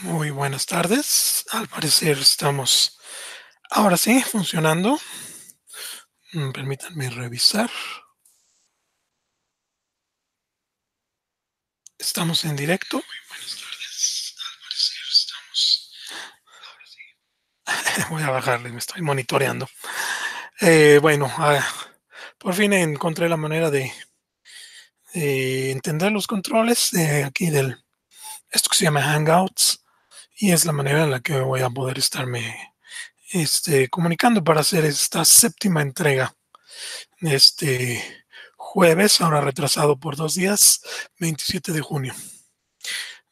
Muy buenas tardes. Al parecer estamos ahora sí funcionando. Mm, permítanme revisar. Estamos en directo. Muy buenas tardes. Al parecer estamos Voy a bajarle, me estoy monitoreando. Eh, bueno, ah, por fin encontré la manera de, entender los controles aquí del esto que se llama Hangouts y es la manera en la que voy a poder estarme este, comunicando para hacer esta séptima entrega este jueves, ahora retrasado por dos días, 27 de junio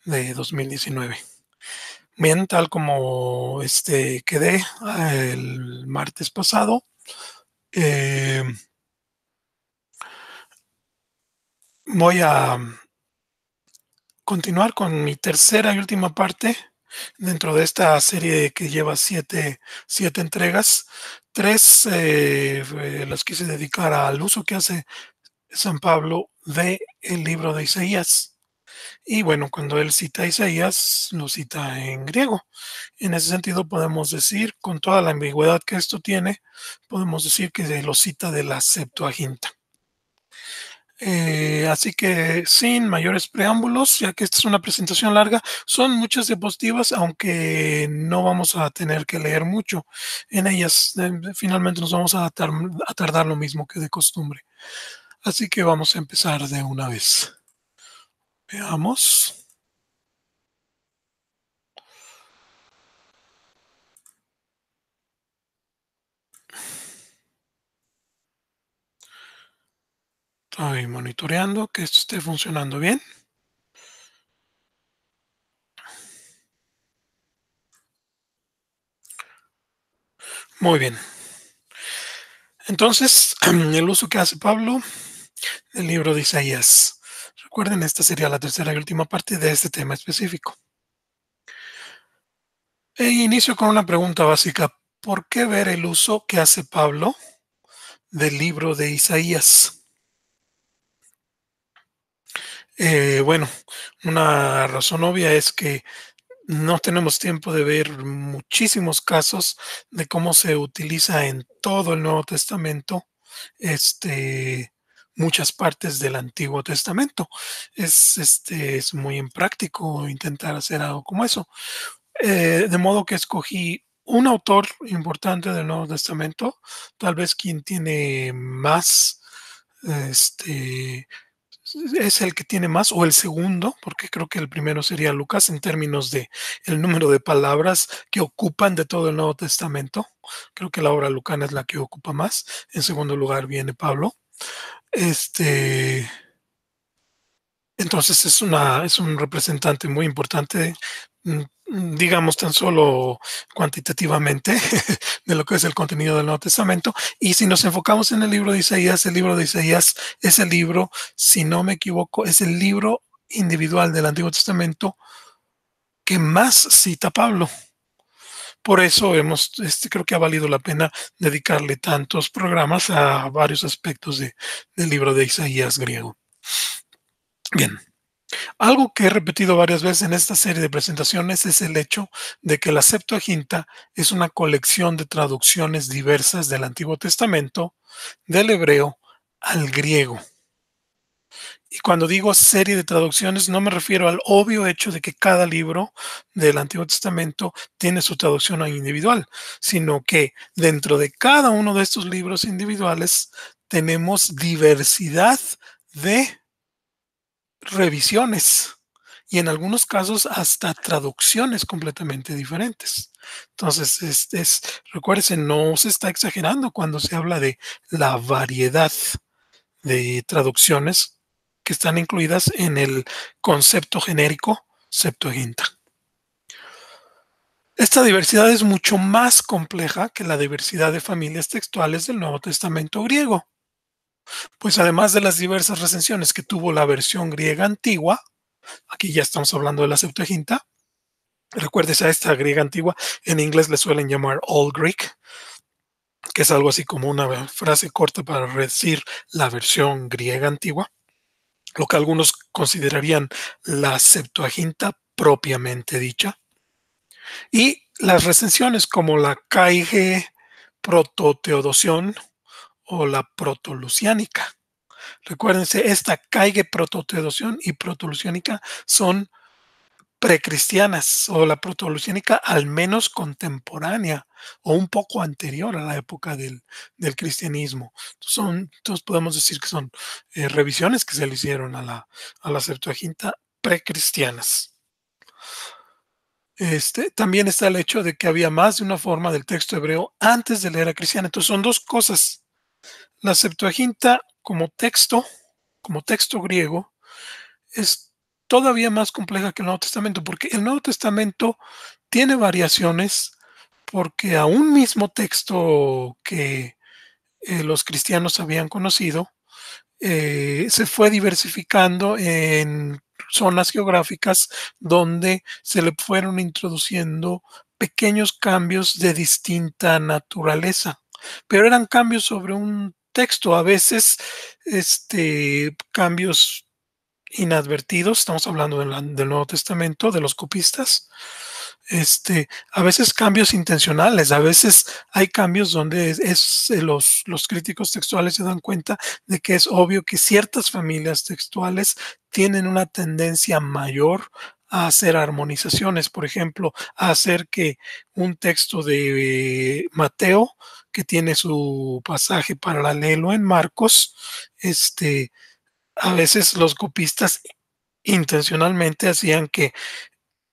de 2019. Bien, tal como este, quedé eh, el martes pasado, eh, voy a continuar con mi tercera y última parte dentro de esta serie que lleva siete, entregas. Tres eh, las quise dedicar al uso que hace San Pablo del el libro de Isaías. Y bueno, cuando él cita a Isaías, lo cita en griego. En ese sentido podemos decir, con toda la ambigüedad que esto tiene, podemos decir que lo cita de la Septuaginta. Eh, así que sin mayores preámbulos, ya que esta es una presentación larga, son muchas diapositivas, aunque no vamos a tener que leer mucho en ellas. Em, finalmente nos vamos a tardar lo mismo que de costumbre. Así que vamos a empezar de una vez. Veamos. Estoy monitoreando que esto esté funcionando bien. Muy bien. Entonces, el uso que hace Pablo del libro de Isaías. Recuerden, esta sería la tercera y última parte de este tema específico. E inicio con una pregunta básica. ¿Por qué ver el uso que hace Pablo del libro de Isaías? Eh, bueno, una razón obvia es que no tenemos tiempo de ver muchísimos casos de cómo se utiliza en todo el Nuevo Testamento este muchas partes del Antiguo Testamento. Es, este, muy impráctico intentar hacer algo como eso. Eh, de modo que escogí un autor importante del Nuevo Testamento, tal vez quien tiene más este, es el que tiene más, o el segundo, porque creo que el primero sería Lucas en términos de el número de palabras que ocupan de todo el Nuevo Testamento. Creo que la obra lucana es la que ocupa más. En segundo lugar viene Pablo. Este, entonces es, una, es un representante muy importante, mm, mm, digamos tan solo cuantitativamente, de lo que es el contenido del Nuevo Testamento. Y si nos enfocamos en el libro de Isaías, el libro de Isaías es el libro, si no me equivoco, es el libro individual del Antiguo Testamento que más cita Pablo. Por eso hemos, este, creo que ha valido la pena dedicarle tantos programas a varios aspectos del libro de Isaías griego. Bien, algo que he repetido varias veces en esta serie de presentaciones es el hecho de que la Septuaginta es una colección de traducciones diversas del Antiguo Testamento, del hebreo al griego. Y cuando digo serie de traducciones, no me refiero al obvio hecho de que cada libro del Antiguo Testamento tiene su traducción individual, sino que dentro de cada uno de estos libros individuales tenemos diversidad de revisiones y en algunos casos hasta traducciones completamente diferentes. Entonces, es, es, recuérdense, no se está exagerando cuando se habla de la variedad de traducciones que están incluidas en el concepto genérico Septuaginta. Esta diversidad es mucho más compleja que la diversidad de familias textuales del Nuevo Testamento griego pues además de las diversas recensiones que tuvo la versión griega antigua, aquí ya estamos hablando de la Septuaginta, recuérdese a esta griega antigua, en inglés le suelen llamar All Greek, que es algo así como una frase corta para decir la versión griega antigua, lo que algunos considerarían la Septuaginta propiamente dicha. Y las recensiones como la Caige teodosión o la protoluciánica. Recuérdense, esta caiga prototedosión y protoluciánica son precristianas o la protoluciánica al menos contemporánea o un poco anterior a la época del, cristianismo. Son, entonces podemos decir que son eh, revisiones que se le hicieron a la, a la Septuaginta precristianas. Este, también está el hecho de que había más de una forma del texto hebreo antes de la era cristiana. Entonces son dos cosas la Septuaginta como texto, como texto griego, es todavía más compleja que el Nuevo Testamento, porque el Nuevo Testamento tiene variaciones, porque a un mismo texto que eh, los cristianos habían conocido, eh, se fue diversificando en zonas geográficas donde se le fueron introduciendo pequeños cambios de distinta naturaleza, pero eran cambios sobre un texto a veces este, cambios inadvertidos, estamos hablando del Nuevo Testamento, de los copistas, este, a veces cambios intencionales, a veces hay cambios donde eh, los, los, críticos textuales se dan cuenta de que es obvio que ciertas familias textuales tienen una tendencia mayor a hacer armonizaciones, por ejemplo, a hacer que un texto de eh, Mateo, que tiene su pasaje paralelo en Marcos, este, a veces los copistas intencionalmente hacían que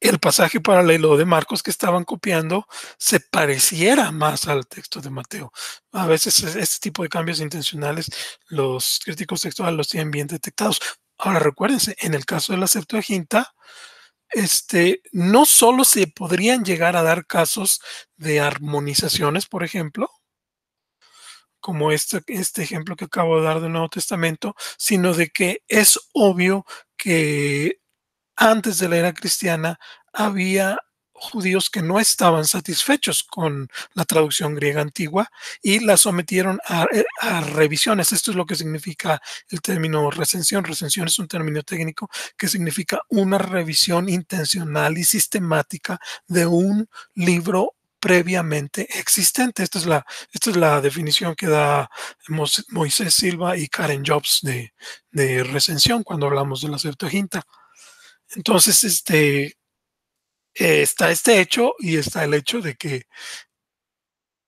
el pasaje paralelo de Marcos que estaban copiando se pareciera más al texto de Mateo. A veces este tipo de cambios intencionales los críticos textuales los tienen bien detectados. Ahora recuérdense, en el caso de la Septuaginta, este, no solo se podrían llegar a dar casos de armonizaciones, por ejemplo, como este, este ejemplo que acabo de dar del Nuevo Testamento, sino de que es obvio que antes de la era cristiana había judíos que no estaban satisfechos con la traducción griega antigua y la sometieron eh, a, revisiones. Esto es lo que significa el término recensión. Recensión es un término técnico que significa una revisión intencional y sistemática de un libro previamente existente. Esta es la, es la definición que da Moisés Silva y Karen Jobs de, de recensión cuando hablamos de la Septuaginta. Entonces, este, eh, está este hecho y está el hecho de que,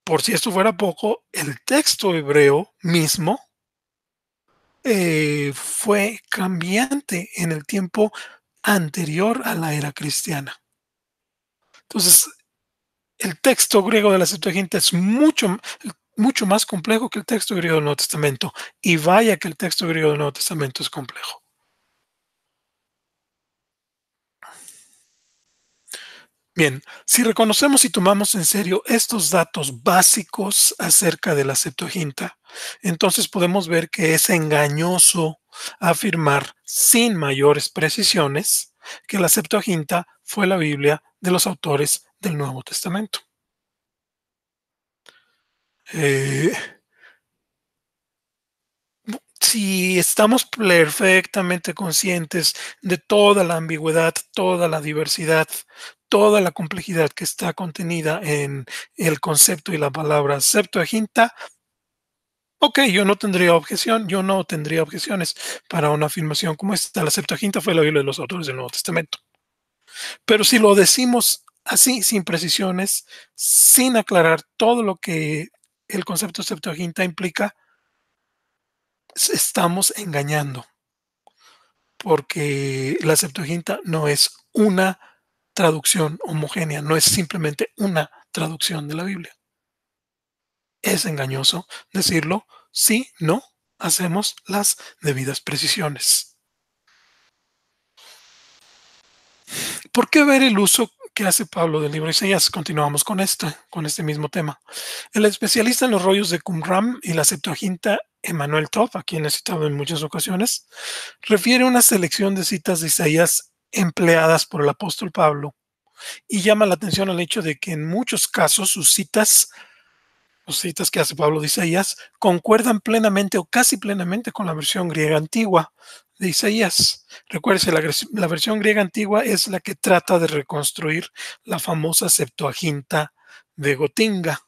por si esto fuera poco, el texto hebreo mismo eh, fue cambiante en el tiempo anterior a la era cristiana. Entonces, el texto griego de la Septuaginta es mucho, mucho más complejo que el texto griego del Nuevo Testamento. Y vaya que el texto griego del Nuevo Testamento es complejo. Bien, si reconocemos y tomamos en serio estos datos básicos acerca de la Septuaginta, entonces podemos ver que es engañoso afirmar sin mayores precisiones que la Septuaginta fue la Biblia de los autores del Nuevo Testamento. Eh, si estamos perfectamente conscientes de toda la ambigüedad, toda la diversidad, toda la complejidad que está contenida en el concepto y la palabra Septuaginta, ok, yo no tendría objeción, yo no tendría objeciones para una afirmación como esta. La Septuaginta fue la Biblia de los autores del Nuevo Testamento. Pero si lo decimos así, sin precisiones, sin aclarar todo lo que el concepto Septuaginta implica, estamos engañando. Porque la Septuaginta no es una traducción homogénea, no es simplemente una traducción de la Biblia. Es engañoso decirlo si no hacemos las debidas precisiones. ¿Por qué ver el uso que hace Pablo del libro de Isaías? Continuamos con este, con este mismo tema. El especialista en los rollos de Qumran y la Septuaginta, Emmanuel Tov, a quien he citado en muchas ocasiones, refiere una selección de citas de Isaías empleadas por el apóstol Pablo. Y llama la atención el hecho de que en muchos casos sus citas, sus citas que hace Pablo de Isaías, concuerdan plenamente o casi plenamente con la versión griega antigua de Isaías. Recuérdese, la, la versión griega antigua es la que trata de reconstruir la famosa Septuaginta de Gotinga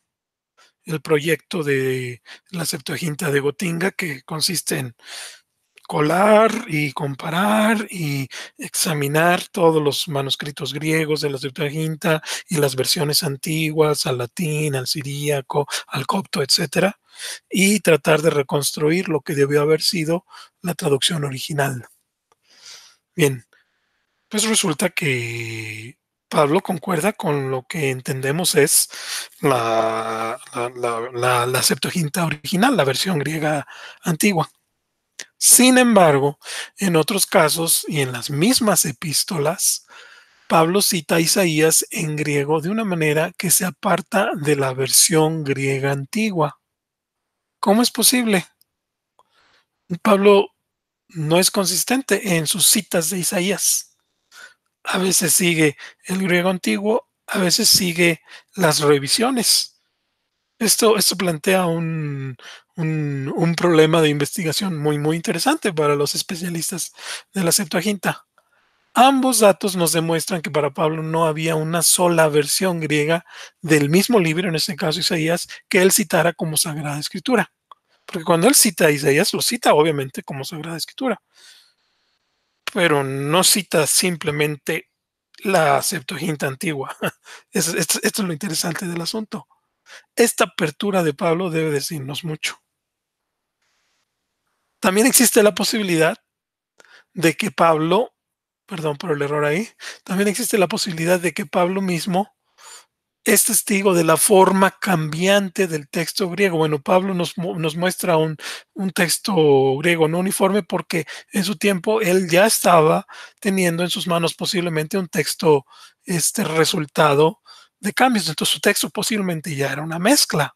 el proyecto de la Septuaginta de Gotinga, que consiste en colar y comparar y examinar todos los manuscritos griegos de la Septuaginta y las versiones antiguas, al latín, al siríaco, al copto, etcétera, y tratar de reconstruir lo que debió haber sido la traducción original. Bien, pues resulta que Pablo concuerda con lo que entendemos es la, la, la Septuaginta original, la versión griega antigua. Sin embargo, en otros casos y en las mismas epístolas, Pablo cita a Isaías en griego de una manera que se aparta de la versión griega antigua. ¿Cómo es posible? Pablo no es consistente en sus citas de Isaías. A veces sigue el griego antiguo, a veces sigue las revisiones. Esto, esto plantea un, un, problema de investigación muy, muy interesante para los especialistas de la Septuaginta. Ambos datos nos demuestran que para Pablo no había una sola versión griega del mismo libro, en este caso Isaías, que él citara como Sagrada Escritura. Porque cuando él cita a Isaías, lo cita obviamente como Sagrada Escritura. Pero no cita simplemente la Septuaginta antigua. esto es lo interesante del asunto. Esta apertura de Pablo debe decirnos mucho. También existe la posibilidad de que Pablo, perdón por el error ahí, también existe la posibilidad de que Pablo mismo es testigo de la forma cambiante del texto griego. Bueno, Pablo nos, muestra un, un, texto griego no uniforme porque en su tiempo él ya estaba teniendo en sus manos posiblemente un texto, este resultado de cambios. Entonces su texto posiblemente ya era una mezcla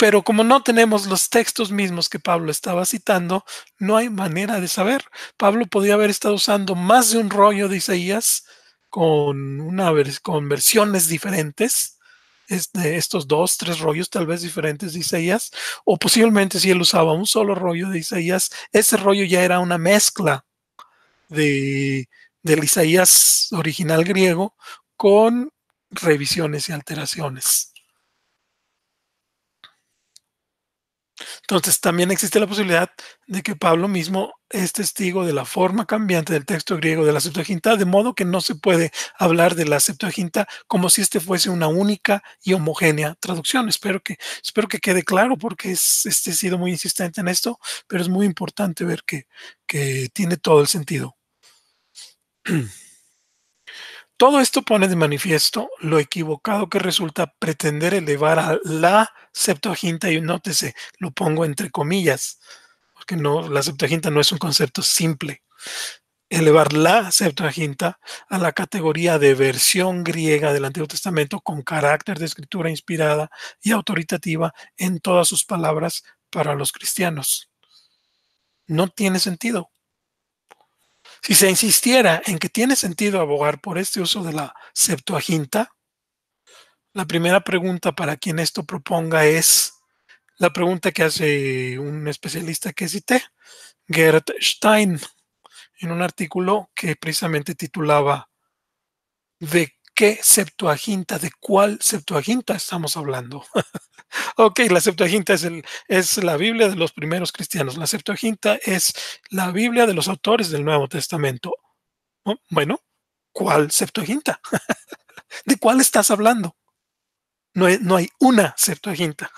pero como no tenemos los textos mismos que Pablo estaba citando, no hay manera de saber. Pablo podía haber estado usando más de un rollo de Isaías con, una, con versiones diferentes, de este, estos dos, tres rollos tal vez diferentes de Isaías, o posiblemente si él usaba un solo rollo de Isaías, ese rollo ya era una mezcla de, del Isaías original griego con revisiones y alteraciones. Entonces, también existe la posibilidad de que Pablo mismo es testigo de la forma cambiante del texto griego de la Septuaginta, de modo que no se puede hablar de la Septuaginta como si este fuese una única y homogénea traducción. Espero que, espero que quede claro, porque este, he sido muy insistente en esto, pero es muy importante ver que, que tiene todo el sentido. Todo esto pone de manifiesto lo equivocado que resulta pretender elevar a la Septuaginta, y nótese, lo pongo entre comillas, porque no, la Septuaginta no es un concepto simple. Elevar la Septuaginta a la categoría de versión griega del Antiguo Testamento con carácter de escritura inspirada y autoritativa en todas sus palabras para los cristianos. No tiene sentido. Si se insistiera en que tiene sentido abogar por este uso de la Septuaginta, la primera pregunta para quien esto proponga es la pregunta que hace un especialista que cité, Gerd Stein, en un artículo que precisamente titulaba ¿De qué Septuaginta, de cuál Septuaginta estamos hablando? Ok, la Septuaginta es, es la Biblia de los primeros cristianos. La Septuaginta es la Biblia de los autores del Nuevo Testamento. Oh, bueno, ¿cuál Septuaginta? ¿De cuál estás hablando? No, hay, una Septuaginta.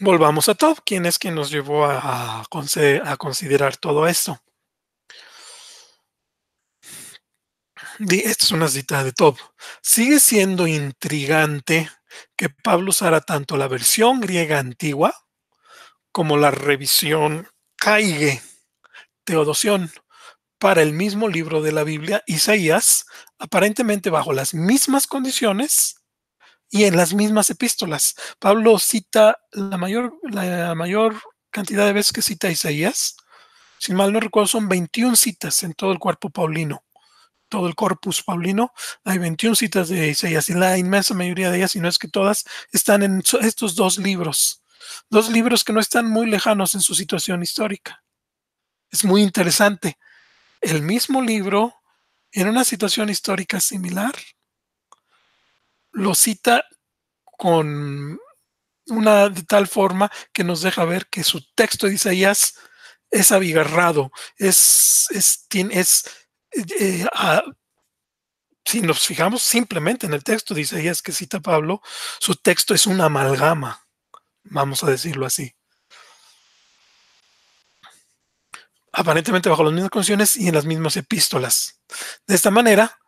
Volvamos a Top, ¿Quién es quien nos llevó a, a considerar todo esto. esta es una cita de Top, sigue siendo intrigante que Pablo usara tanto la versión griega antigua como la revisión caigue, Teodosión para el mismo libro de la Biblia, Isaías, aparentemente bajo las mismas condiciones y en las mismas epístolas. Pablo cita la mayor, la mayor cantidad de veces que cita Isaías. Si mal no recuerdo, son 21 citas en todo el cuerpo paulino todo el corpus paulino. Hay 21 citas de Isaías y la inmensa mayoría de ellas, si no es que todas, están en estos dos libros. Dos libros que no están muy lejanos en su situación histórica. Es muy interesante. El mismo libro, en una situación histórica similar, lo cita con una de tal forma que nos deja ver que su texto de Isaías es abigarrado, es, es, es eh, ah, si nos fijamos simplemente en el texto dice es que cita Pablo, su texto es una amalgama, vamos a decirlo así. Aparentemente bajo las mismas condiciones y en las mismas epístolas. De esta manera,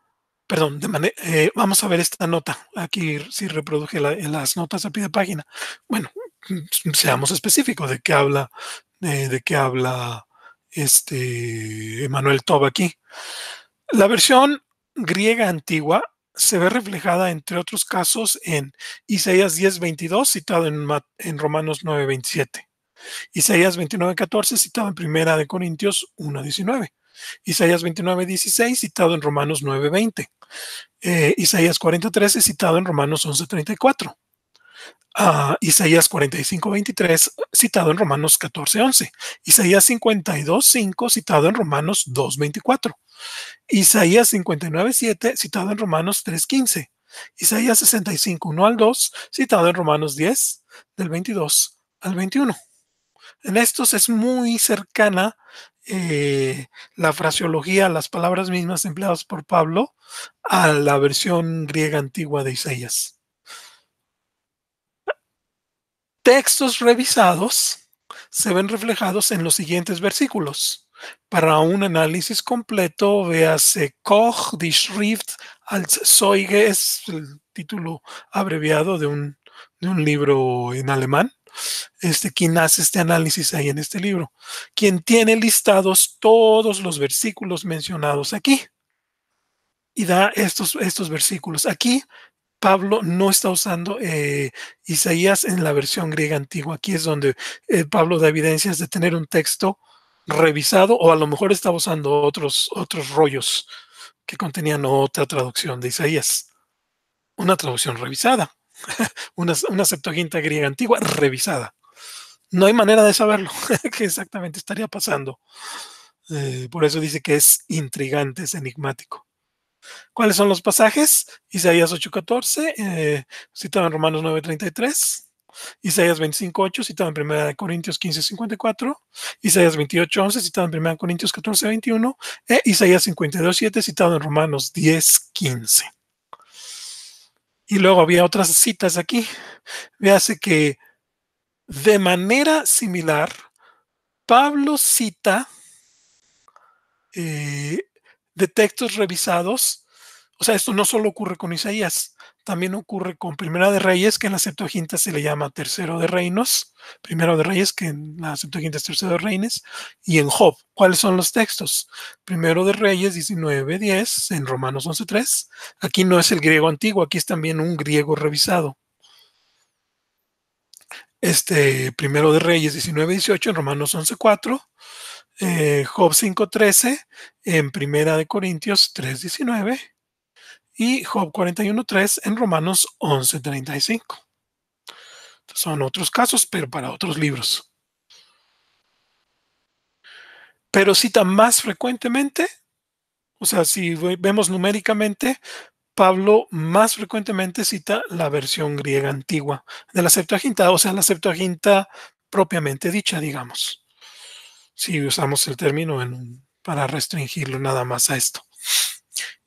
perdón, de eh, vamos a ver esta nota. Aquí sí reproduje las notas a pie de página. Bueno, mm, seamos específicos de qué habla, de qué habla este, Emanuel Tob aquí. La versión griega antigua se ve reflejada, entre otros casos, en Isaías 10.22, citado en, en Romanos 9.27. Isaías 29.14, citado en Primera de Corintios 1.19. Isaías 29, 16, citado en Romanos 9.20. Eh, Isaías 43 citado en Romanos 11:34. Ah, Isaías 45, 23, citado en Romanos 14, 11. Isaías 52, 5, citado en Romanos 2, 24. Isaías 59, citado en Romanos 3, 15. Isaías 65, 1 al 2, citado en Romanos 10, del 22 al 21. En estos es muy cercana eh, la fraseología, las palabras mismas empleadas por Pablo a la versión griega antigua de Isaías. textos revisados se ven reflejados en los siguientes versículos. Para un análisis completo, véase Koch, die Schrift als Zeuge, es el título abreviado de un, libro en alemán. Este, quien hace este análisis ahí en este libro, quien tiene listados todos los versículos mencionados aquí y da estos, estos versículos. Aquí Pablo no está usando eh, Isaías en la versión griega antigua. Aquí es donde eh, Pablo da evidencias de tener un texto revisado o a lo mejor estaba usando otros, otros rollos que contenían otra traducción de Isaías. Una traducción revisada, una, una Septuaginta griega antigua revisada. No hay manera de saberlo qué exactamente estaría pasando. Eh, por eso dice que es intrigante, es enigmático. ¿Cuáles son los pasajes? Isaías 8:14, eh, citado en Romanos 9:33. Isaías 25.8, citado en 1 Corintios 15.54, Isaías 28.11, citado en 1 Corintios 14.21, e Isaías 52.7, citado en Romanos 10.15. Y luego había otras citas aquí. Véase que de manera similar, Pablo cita eh, de textos revisados. O sea, esto no solo ocurre con Isaías, también ocurre con Primera de Reyes, que en la Septuaginta se le llama Tercero de Reinos, Primero de Reyes, que en la Septuaginta es Tercero de Reines, y en Job. ¿Cuáles son los textos? Primero de Reyes 19, 10, en Romanos 11, 3. Aquí no es el griego antiguo, aquí es también un griego revisado. Este, Primero de Reyes 19, 18, en Romanos 11, 4. Eh, Job 5.13 en Primera de Corintios 3.19 y Job 41.3 en Romanos 11.35. Son otros casos, pero para otros libros. Pero cita más frecuentemente, o sea, si vemos numéricamente, Pablo más frecuentemente cita la versión griega antigua de la Septuaginta, o sea, la Septuaginta propiamente dicha, digamos si usamos el término para restringirlo nada más a esto.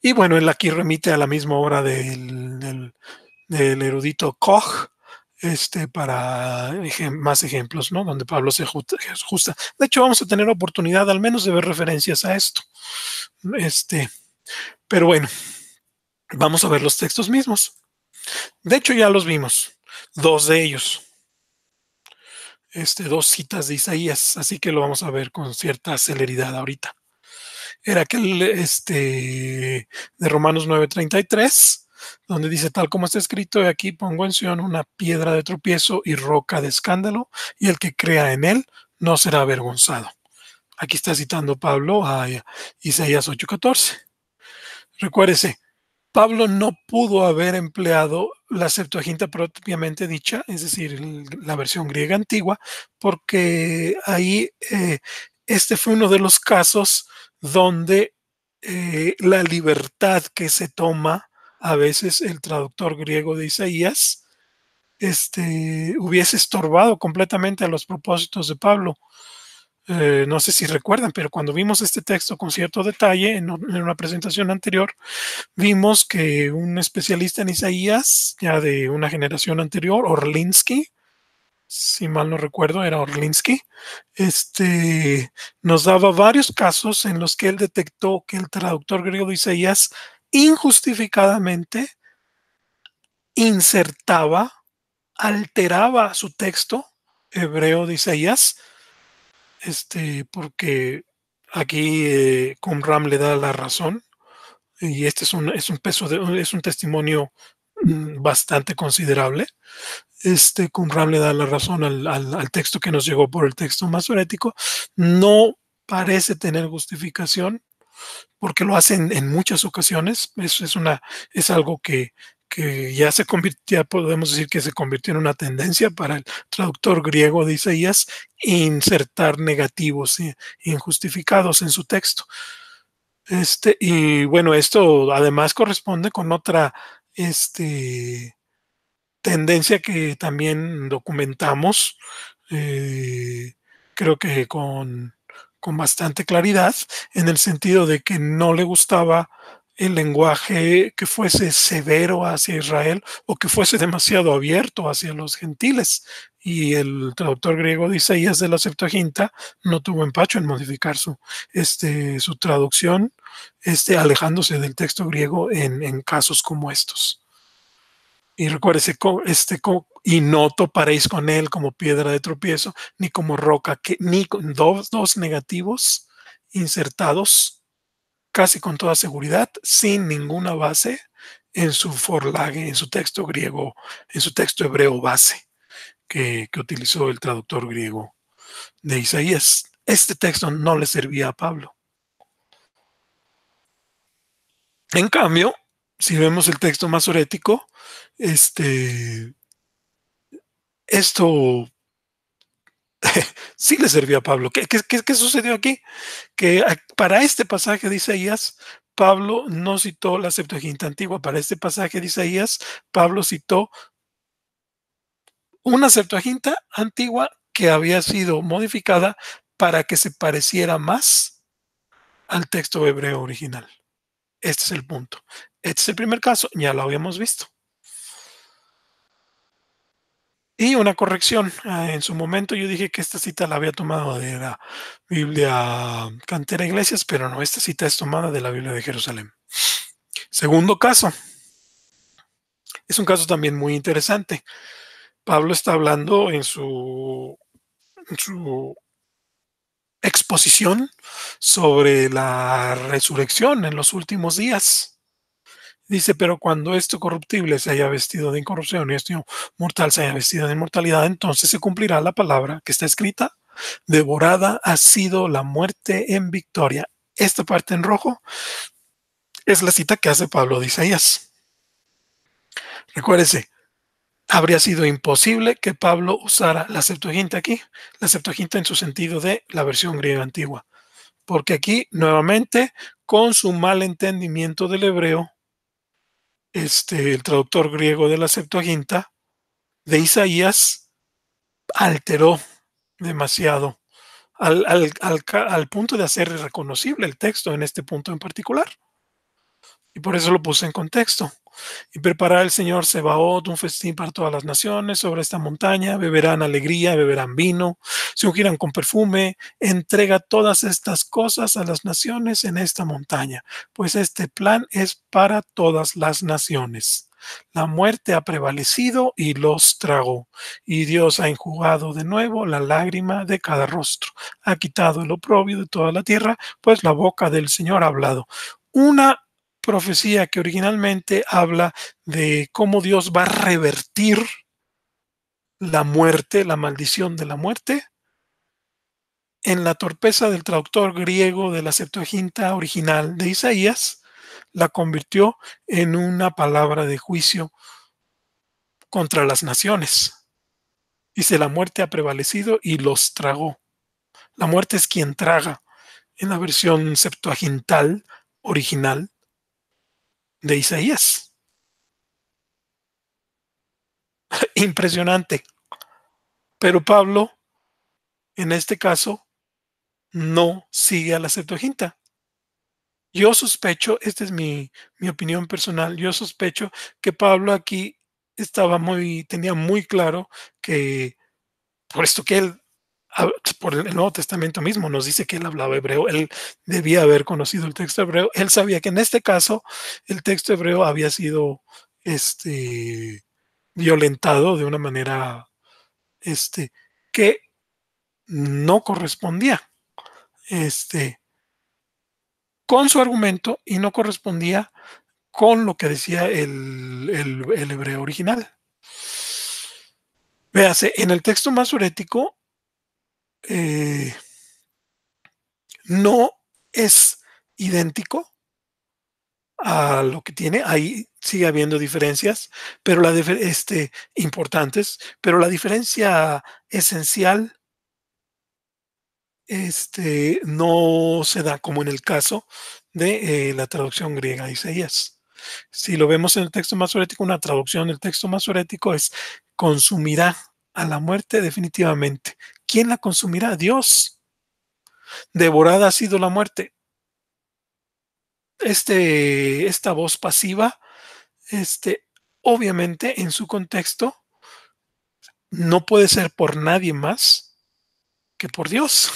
Y bueno, él aquí remite a la misma obra del, erudito Koch, este, para más ejemplos, ¿no? Donde Pablo se justa. De hecho, vamos a tener oportunidad al menos de ver referencias a esto. Este, pero bueno, vamos a ver los textos mismos. De hecho, ya los vimos, dos de ellos. Este, dos citas de Isaías, así que lo vamos a ver con cierta celeridad ahorita. Era aquel este, de Romanos 9:33, donde dice, tal como está escrito, y aquí pongo en Sion una piedra de tropiezo y roca de escándalo, y el que crea en él no será avergonzado. Aquí está citando Pablo a Isaías 8:14. Recuérdese, Pablo no pudo haber empleado la Septuaginta propiamente dicha, es decir, la versión griega antigua, porque ahí eh, este fue uno de los casos donde eh, la libertad que se toma a veces el traductor griego de Isaías este, hubiese estorbado completamente a los propósitos de Pablo. Eh, no sé si recuerdan, pero cuando vimos este texto con cierto detalle en, una presentación anterior, vimos que un especialista en Isaías, ya de una generación anterior, Orlinsky, si mal no recuerdo, era Orlinsky, este, nos daba varios casos en los que él detectó que el traductor griego de Isaías injustificadamente insertaba, alteraba su texto hebreo de Isaías este, porque aquí eh, le da la razón y este es un, peso de, es un testimonio mm, bastante considerable. Este Qumran le da la razón al, al, texto que nos llegó por el texto masorético. No parece tener justificación porque lo hacen en muchas ocasiones. Eso es una es algo que que ya se convirtió, podemos decir que se convirtió en una tendencia para el traductor griego de Isaías, insertar negativos e injustificados en su texto. Este, y bueno, esto además corresponde con otra este, tendencia que también documentamos, eh, creo que con, con bastante claridad, en el sentido de que no le gustaba el lenguaje que fuese severo hacia Israel o que fuese demasiado abierto hacia los gentiles. Y el traductor griego de Isaías de la Septuaginta no tuvo empacho en modificar su, este, su traducción, este, alejándose del texto griego en, casos como estos. Y recuérdese, este, y no toparéis con él como piedra de tropiezo, ni como roca, que, ni con dos, dos negativos insertados casi con toda seguridad, sin ninguna base en su forlage, en su texto griego, en su texto hebreo base que, que utilizó el traductor griego de Isaías. Este texto no le servía a Pablo. En cambio, si vemos el texto masorético, este, esto sí le sirvió a Pablo. ¿Qué, qué, qué, sucedió aquí? Que para este pasaje de Isaías, Pablo no citó la Septuaginta antigua. Para este pasaje de Isaías, Pablo citó una Septuaginta antigua que había sido modificada para que se pareciera más al texto hebreo original. Este es el punto. Este es el primer caso, ya lo habíamos visto. Y una corrección. Ah, en su momento yo dije que esta cita la había tomado de la Biblia Cantera Iglesias, pero no, esta cita es tomada de la Biblia de Jerusalén. Segundo caso. Es un caso también muy interesante. Pablo está hablando en su, exposición sobre la resurrección en los últimos días. Dice, pero cuando esto corruptible se haya vestido de incorrupción y esto mortal se haya vestido de inmortalidad, entonces se cumplirá la palabra que está escrita. Devorada ha sido la muerte en victoria. Esta parte en rojo es la cita que hace Pablo de Isaías. Recuérdese, habría sido imposible que Pablo usara la Septuaginta aquí, la Septuaginta en su sentido de la versión griega antigua, porque aquí nuevamente con su mal entendimiento del hebreo este, el traductor griego de la Septuaginta, de Isaías, alteró demasiado al, al punto de hacer irreconocible el texto en este punto en particular. Y por eso lo puse en contexto. Y preparar el Señor Sebaot un festín para todas las naciones sobre esta montaña, beberán alegría, beberán vino, se ungirán con perfume, entrega todas estas cosas a las naciones en esta montaña, pues este plan es para todas las naciones. La muerte ha prevalecido y los tragó, y Dios ha enjugado de nuevo la lágrima de cada rostro, ha quitado el oprobio de toda la tierra, pues la boca del Señor ha hablado. Una profecía que originalmente habla de cómo Dios va a revertir la muerte, la maldición de la muerte, en la torpeza del traductor griego de la Septuaginta original de Isaías, la convirtió en una palabra de juicio contra las naciones. Dice, la muerte ha prevalecido y los tragó. La muerte es quien traga. En la versión septuagintal original de Isaías. Impresionante. Pero Pablo, en este caso, no sigue a la Septuaginta. Yo sospecho, esta es mi, mi, opinión personal, yo sospecho que Pablo aquí estaba muy, tenía muy claro que, por esto que él por el Nuevo Testamento mismo nos dice que él hablaba hebreo, él debía haber conocido el texto hebreo, él sabía que en este caso el texto hebreo había sido este, violentado de una manera este, que no correspondía este, con su argumento y no correspondía con lo que decía el, hebreo original. Véase, en el texto masurético eh, no es idéntico a lo que tiene. Ahí sigue habiendo diferencias, pero la este, importantes, pero la diferencia esencial este, no se da como en el caso de eh, la traducción griega de Isaías. Si lo vemos en el texto masorético, una traducción del texto masorético es consumirá a la muerte definitivamente, ¿quién la consumirá? Dios. Devorada ha sido la muerte. Este, esta voz pasiva, este, obviamente en su contexto, no puede ser por nadie más que por Dios.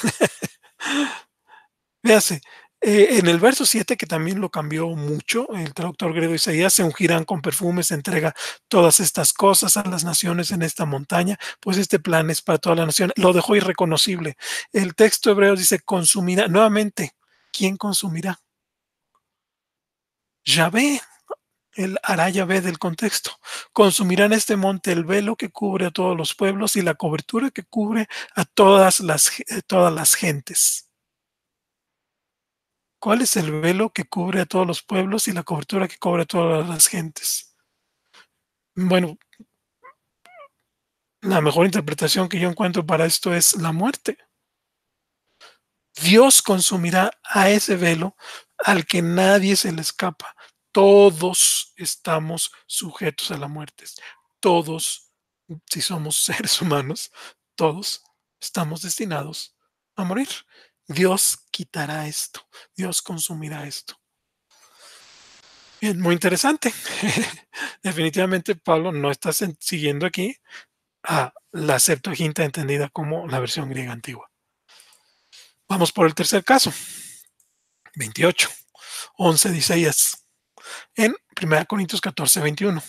Véase, eh, en el verso 7, que también lo cambió mucho, el traductor griego Isaías, se ungirán con perfumes, entrega todas estas cosas a las naciones en esta montaña, pues este plan es para toda la nación. Lo dejó irreconocible. El texto hebreo dice, consumirá, nuevamente, ¿quién consumirá? Yahvé, el hará Yahvé del contexto. consumirá en este monte el velo que cubre a todos los pueblos y la cobertura que cubre a todas las, eh, todas las gentes. ¿Cuál es el velo que cubre a todos los pueblos y la cobertura que cubre a todas las gentes? Bueno, la mejor interpretación que yo encuentro para esto es la muerte. Dios consumirá a ese velo al que nadie se le escapa. Todos estamos sujetos a la muerte. Todos, si somos seres humanos, todos estamos destinados a morir. Dios quitará esto, Dios consumirá esto. Bien, muy interesante. Definitivamente Pablo no está siguiendo aquí a la Septuaginta entendida como la versión griega antigua. Vamos por el tercer caso. 28, 11 16 en 1 Corintios 14, 21.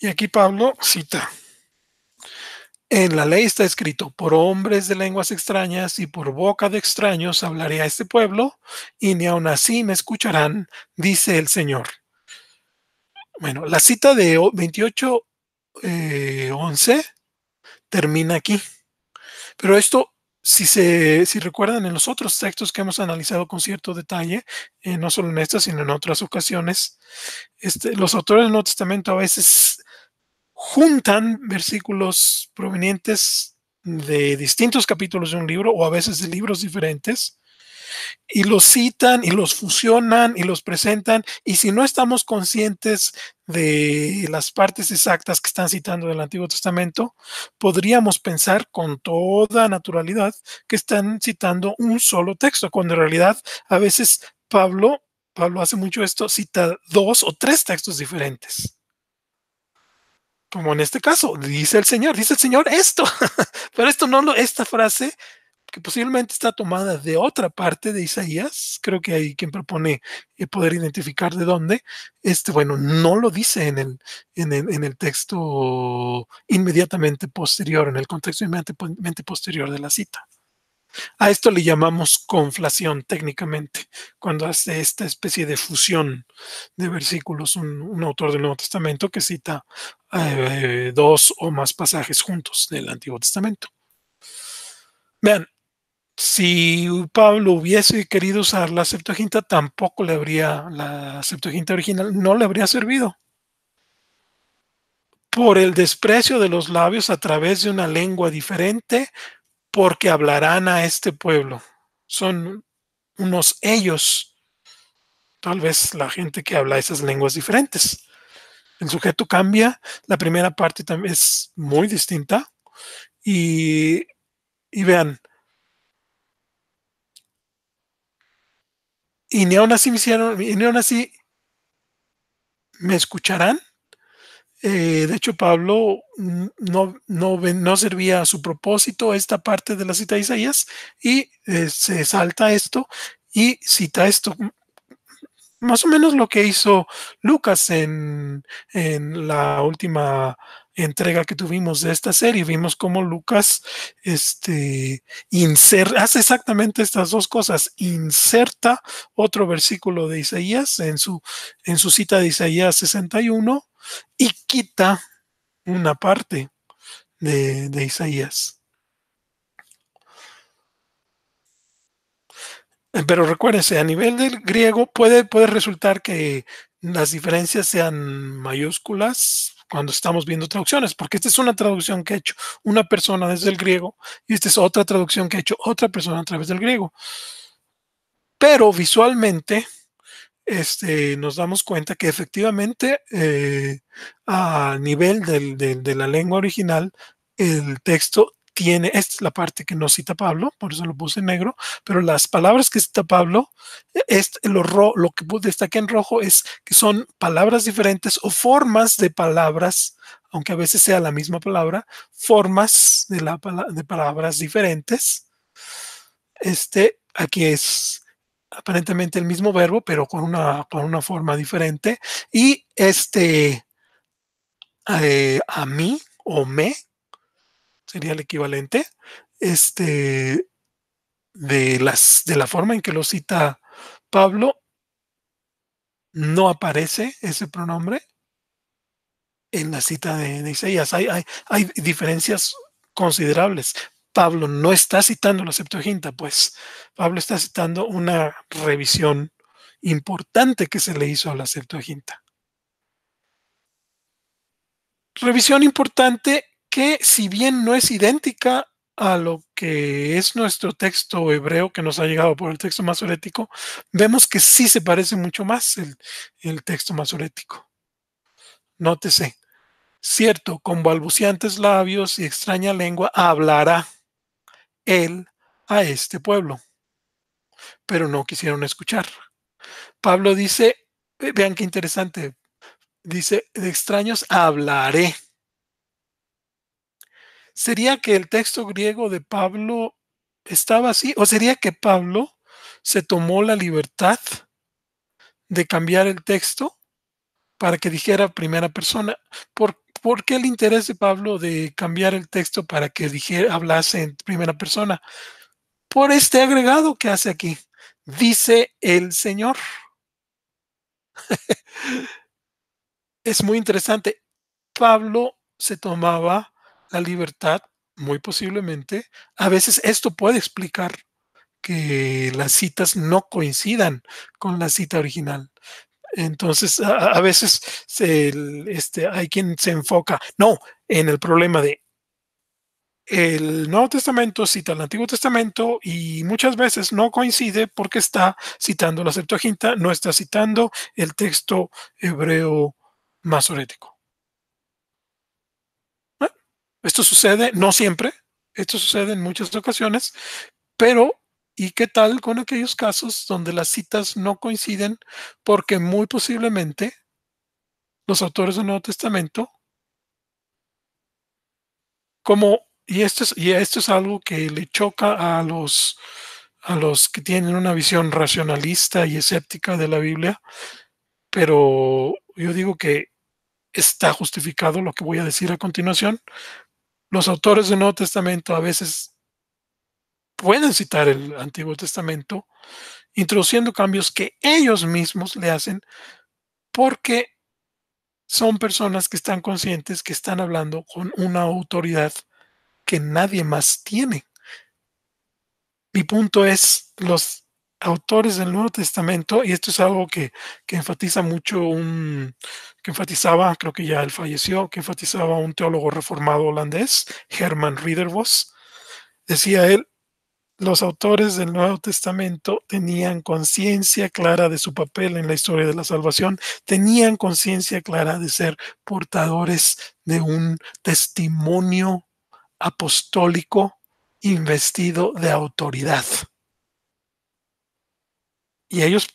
Y aquí Pablo cita en la ley está escrito, por hombres de lenguas extrañas y por boca de extraños hablaré a este pueblo, y ni aun así me escucharán, dice el Señor. Bueno, la cita de 28.11 eh, termina aquí. Pero esto, si, se, si recuerdan en los otros textos que hemos analizado con cierto detalle, eh, no solo en esta, sino en otras ocasiones, este, los autores del Nuevo Testamento a veces juntan versículos provenientes de distintos capítulos de un libro o a veces de libros diferentes y los citan y los fusionan y los presentan y si no estamos conscientes de las partes exactas que están citando del Antiguo Testamento, podríamos pensar con toda naturalidad que están citando un solo texto, cuando en realidad a veces Pablo, Pablo hace mucho esto, cita dos o tres textos diferentes como en este caso, dice el Señor, dice el Señor esto, pero esto no lo, esta frase que posiblemente está tomada de otra parte de Isaías, creo que hay quien propone eh, poder identificar de dónde, este, bueno, no lo dice en el, en el, en el texto inmediatamente posterior, en el contexto inmediatamente posterior de la cita. A esto le llamamos conflación técnicamente, cuando hace esta especie de fusión de versículos un, autor del Nuevo Testamento que cita eh, dos o más pasajes juntos del Antiguo Testamento. Vean, si Pablo hubiese querido usar la Septuaginta, tampoco le habría, la Septuaginta original no le habría servido. Por el desprecio de los labios a través de una lengua diferente, porque hablarán a este pueblo. Son unos ellos. Tal vez la gente que habla esas lenguas diferentes. El sujeto cambia, la primera parte también es muy distinta. Y, y vean, y ni aun así hicieron, y ni así me escucharán eh, de hecho, Pablo mm, no, no, no, servía a su propósito esta parte de la cita de Isaías y eh, se salta esto y cita esto. Más o menos lo que hizo Lucas en, la última entrega que tuvimos de esta serie. Vimos cómo Lucas este, hace exactamente estas dos cosas. Inserta otro versículo de Isaías en su, en su cita de Isaías 61 y quita una parte de, Isaías. Eh, pero recuérdense, a nivel del griego puede, puede resultar que las diferencias sean mayúsculas cuando estamos viendo traducciones, porque esta es una traducción que ha hecho una persona desde el griego y esta es otra traducción que ha hecho otra persona a través del griego. Pero visualmente este, nos damos cuenta que efectivamente eh, a nivel de la lengua original, el texto tiene, esta es la parte que no cita Pablo, por eso lo puse en negro, pero las palabras que cita Pablo, e, es, lo, lo que destaca en rojo es que son palabras diferentes o formas de palabras, aunque a veces sea la misma palabra, formas de, la, de palabras diferentes. Este, aquí es aparentemente el mismo verbo, pero con una, forma diferente. Y este eh, a mí o me sería el equivalente este, de, las, de la forma en que lo cita Pablo. No aparece ese pronombre en la cita de, de Isaías. Hay, hay diferencias considerables. Pablo no está citando la Septuaginta, pues Pablo está citando una revisión importante que se le hizo a la Septuaginta. Revisión importante que si bien no es idéntica a lo que es nuestro texto hebreo que nos ha llegado por el texto masorético, vemos que sí se parece mucho más el, texto masorético. Nótese, cierto, con balbuciantes labios y extraña lengua hablará él a este pueblo. Pero no quisieron escuchar. Pablo dice, eh, vean qué interesante, dice, de extraños hablaré. ¿Sería que el texto griego de Pablo estaba así? ¿O sería que Pablo se tomó la libertad de cambiar el texto para que dijera primera persona? ¿Por ¿por qué el interés de Pablo de cambiar el texto para que dijera, hablase en primera persona? Por este agregado que hace aquí. Dice el Señor. es muy interesante. Pablo se tomaba la libertad, muy posiblemente. A veces esto puede explicar que las citas no coincidan con la cita original. Entonces, a, veces este, hay quien se enfoca, no, en el problema de el Nuevo Testamento cita el Antiguo Testamento y muchas veces no coincide porque está citando la Septuaginta, no está citando el texto hebreo masorético. esto sucede, no siempre, esto sucede en muchas ocasiones, pero ¿Y qué tal con aquellos casos donde las citas no coinciden porque muy posiblemente los autores del Nuevo Testamento, como, y esto es, y esto es algo que le choca a los, a los que tienen una visión racionalista y escéptica de la Biblia, pero yo digo que está justificado lo que voy a decir a continuación. Los autores del Nuevo Testamento a veces pueden citar el Antiguo Testamento, introduciendo cambios que ellos mismos le hacen porque son personas que están conscientes que están hablando con una autoridad que nadie más tiene. Mi punto es, los autores del Nuevo Testamento, y esto es algo que, enfatiza mucho un, que enfatizaba, creo que ya él falleció, que enfatizaba un teólogo reformado holandés, Herman Riederbos, decía él, los autores del Nuevo Testamento tenían conciencia clara de su papel en la historia de la salvación, tenían conciencia clara de ser portadores de un testimonio apostólico investido de autoridad. Y ellos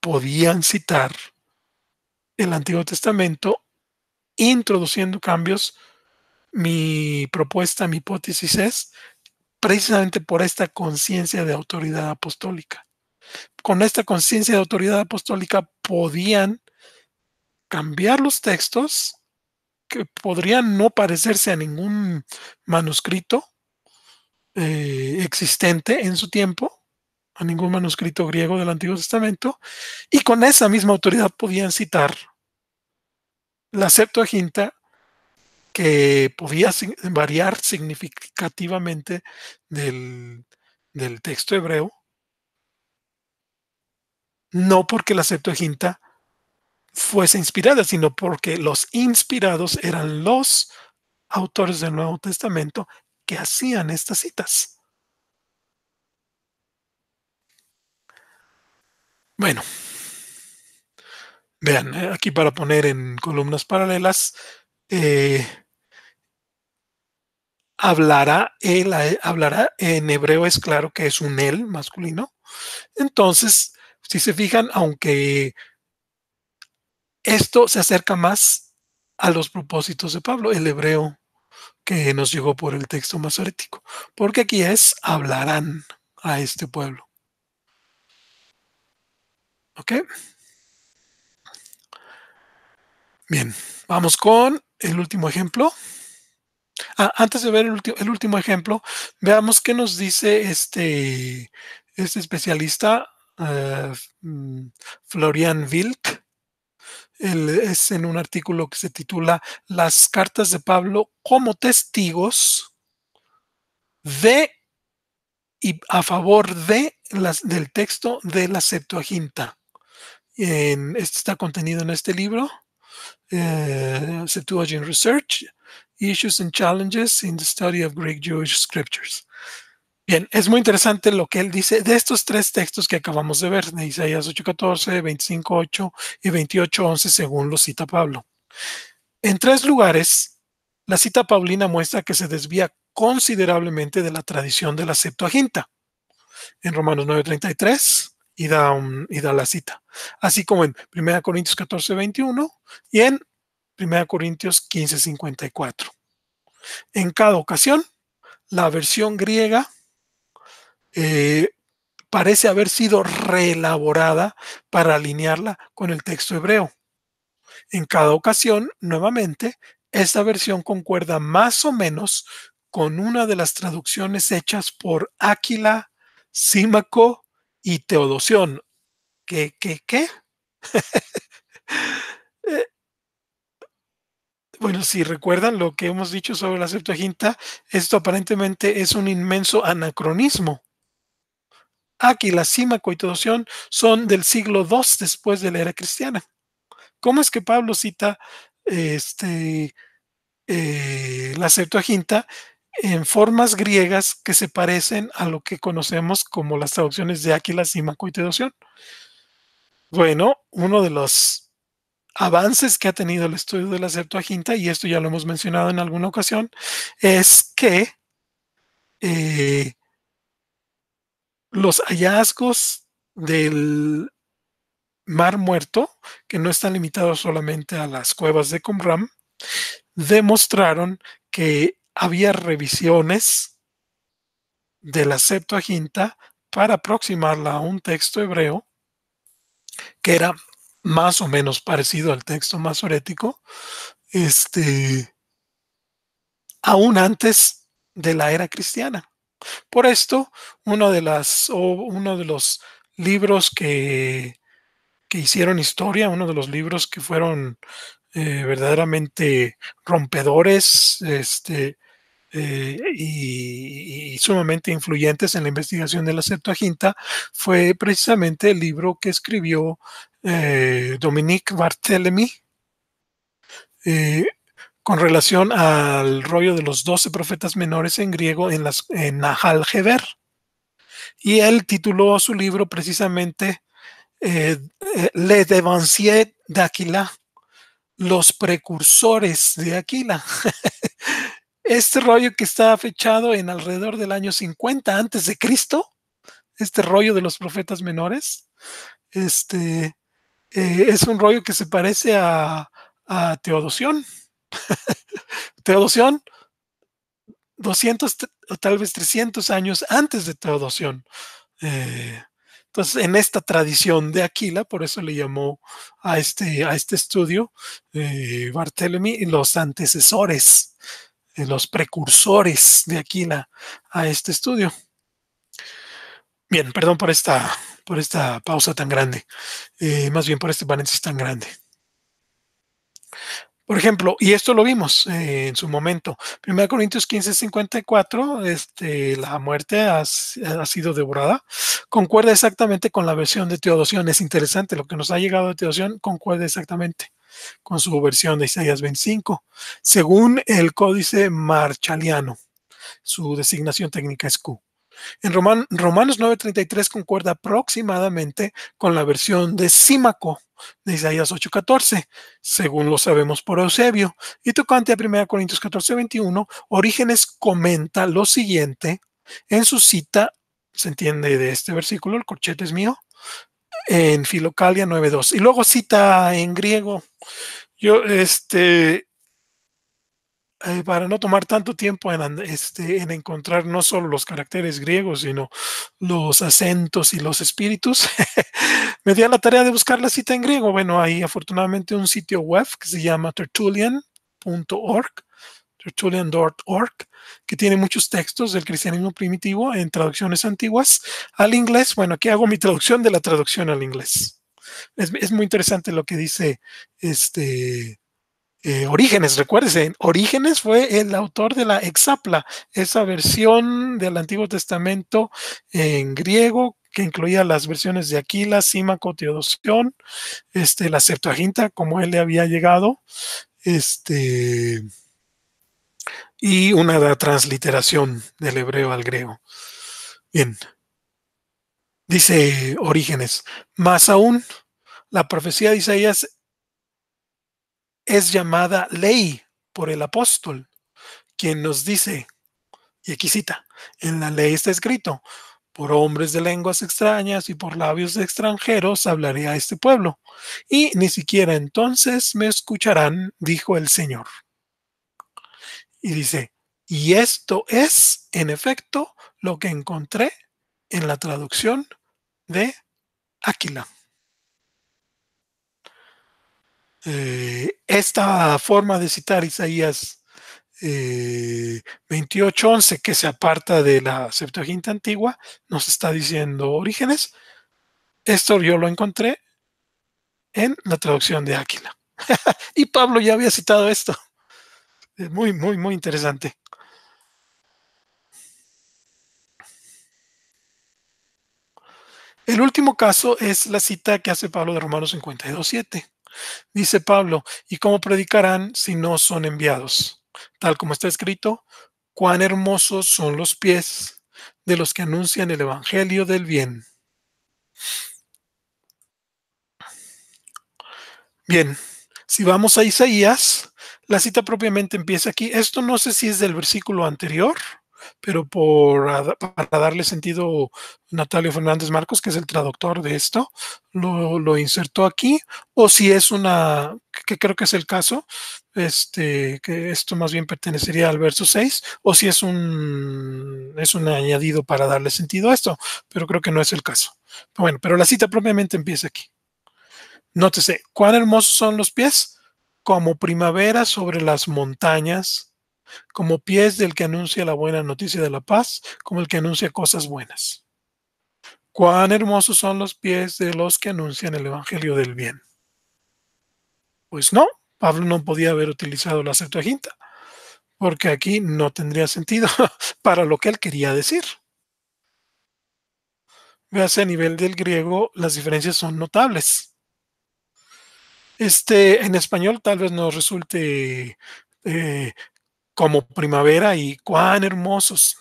podían citar el Antiguo Testamento introduciendo cambios. Mi propuesta, mi hipótesis es precisamente por esta conciencia de autoridad apostólica. Con esta conciencia de autoridad apostólica podían cambiar los textos que podrían no parecerse a ningún manuscrito eh, existente en su tiempo, a ningún manuscrito griego del Antiguo Testamento, y con esa misma autoridad podían citar la Septuaginta que podía variar significativamente del, texto hebreo, no porque la Septuaginta fuese inspirada, sino porque los inspirados eran los autores del Nuevo Testamento que hacían estas citas. Bueno, vean, eh, aquí para poner en columnas paralelas, eh, hablará él, eh, hablará en hebreo es claro que es un él masculino. Entonces, si se fijan, aunque esto se acerca más a los propósitos de Pablo, el hebreo que nos llegó por el texto masorético, porque aquí es hablarán a este pueblo. ¿Ok? Bien, vamos con el último ejemplo antes de ver el, último ejemplo, veamos qué nos dice este, este especialista, eh, mm, Florian Wild. es en un artículo que se titula Las cartas de Pablo como testigos de y a favor de del texto de la Septuaginta. En, este está contenido en este libro, eh, Septuagint Research, Issues and Challenges in the Study of Greek Jewish Scriptures. Bien, es muy interesante lo que él dice de estos tres textos que acabamos de ver, de Isaías 8:14, 25:8 y 28:11, según lo cita Pablo. En tres lugares, la cita paulina muestra que se desvía considerablemente de la tradición de la Septuaginta. En Romanos 9:33 y y da la cita, así como en 1 Corintios 14:21 y en 1 Corintios 1554 En cada ocasión, la versión griega eh, parece haber sido reelaborada para alinearla con el texto hebreo. En cada ocasión, nuevamente, esta versión concuerda más o menos con una de las traducciones hechas por Áquila, Símaco y Teodosión. ¿Qué, qué, qué? Eh, bueno, si recuerdan lo que hemos dicho sobre la Septuaginta, esto aparentemente es un inmenso anacronismo. Aquila, la y son del siglo II después de la era cristiana. ¿Cómo es que Pablo cita este, eh, la Septuaginta en formas griegas que se parecen a lo que conocemos como las traducciones de Aquila, la y Bueno, uno de los avances que ha tenido el estudio de la Septuaginta, y esto ya lo hemos mencionado en alguna ocasión, es que eh, los hallazgos del Mar Muerto, que no están limitados solamente a las cuevas de Qumran, demostraron que había revisiones de la Septuaginta para aproximarla a un texto hebreo que era más o menos parecido al texto masorético, este, aún antes de la era cristiana. Por esto, uno de, las, uno de los libros que, que hicieron historia, uno de los libros que fueron eh, verdaderamente rompedores, este, eh, y, sumamente influyentes en la investigación de la Septuaginta fue precisamente el libro que escribió eh, Dominique Barthélemy eh, con relación al rollo de los doce profetas menores en griego en, las, en Nahal Y él tituló su libro precisamente Le Devanciers d'Aquila, Los precursores de Aquila. este rollo que está fechado en alrededor del año 50 antes de Cristo, este rollo de los profetas menores, este, eh, es un rollo que se parece a, Teodosión. Teodosión, 200 o tal vez 300 años antes de Teodosión. Eh, entonces, en esta tradición de Aquila, por eso le llamó a este, a este estudio eh, y los antecesores los precursores de Aquila a este estudio. Bien, perdón por esta, por esta pausa tan grande, eh, más bien por este paréntesis tan grande. Por ejemplo, y esto lo vimos eh, en su momento, 1 Corintios 15, 54, este, la muerte ha, ha, sido devorada, concuerda exactamente con la versión de Teodosión, es interesante, lo que nos ha llegado de Teodosión concuerda exactamente con su versión de Isaías 25, según el códice marchaliano. Su designación técnica es Q. En Romanos 9:33 concuerda aproximadamente con la versión de Símaco de Isaías 8:14, según lo sabemos por Eusebio. Y tocante a 1 Corintios 14:21, Orígenes comenta lo siguiente en su cita, se entiende de este versículo, el corchete es mío, en Filocalia 9.2. Y luego cita en griego, yo, este, eh, para no tomar tanto tiempo en, este, en encontrar no solo los caracteres griegos, sino los acentos y los espíritus, me di a la tarea de buscar la cita en griego. Bueno, hay afortunadamente un sitio web que se llama tertulian.org org que tiene muchos textos del cristianismo primitivo en traducciones antiguas al inglés. Bueno, aquí hago mi traducción de la traducción al inglés. Es, muy interesante lo que dice este eh, Orígenes, recuérdense, Orígenes fue el autor de la Exapla, esa versión del Antiguo Testamento en griego que incluía las versiones de Aquila, Símaco, Teodosión, este, la Septuaginta, como él le había llegado, este, y una transliteración del hebreo al griego. Bien. Dice Orígenes, más aún, la profecía de Isaías es llamada ley por el apóstol, quien nos dice, y aquí cita, en la ley está escrito, por hombres de lenguas extrañas y por labios extranjeros hablaré a este pueblo, y ni siquiera entonces me escucharán, dijo el Señor. Y dice, y esto es, en efecto, lo que encontré en la traducción de Áquila. Eh, esta forma de citar Isaías eh, 28.11, que se aparta de la Septuaginta antigua, nos está diciendo Orígenes. Esto yo lo encontré en la traducción de Áquila. y Pablo ya había citado esto. Es muy, muy, muy interesante. El último caso es la cita que hace Pablo de Romanos 52.7. Dice Pablo, ¿y cómo predicarán si no son enviados? Tal como está escrito, cuán hermosos son los pies de los que anuncian el Evangelio del bien. Bien, si vamos a Isaías, la cita propiamente empieza aquí. Esto no sé si es del versículo anterior, pero para darle sentido, Natalio Fernández Marcos, que es el traductor de esto, lo, insertó aquí, o si es una, que creo que es el caso, este, que esto más bien pertenecería al verso 6, o si es un, es un añadido para darle sentido a esto, pero creo que no es el caso. Bueno, pero la cita propiamente empieza aquí. Nótese, cuán hermosos son los pies como primavera sobre las montañas, como pies del que anuncia la buena noticia de la paz, como el que anuncia cosas buenas. Cuán hermosos son los pies de los que anuncian el Evangelio del bien. Pues no, Pablo no podía haber utilizado la Septuaginta, porque aquí no tendría sentido para lo que él quería decir. Veas, a nivel del griego las diferencias son notables. Este, en español tal vez nos resulte eh, como primavera y cuán hermosos.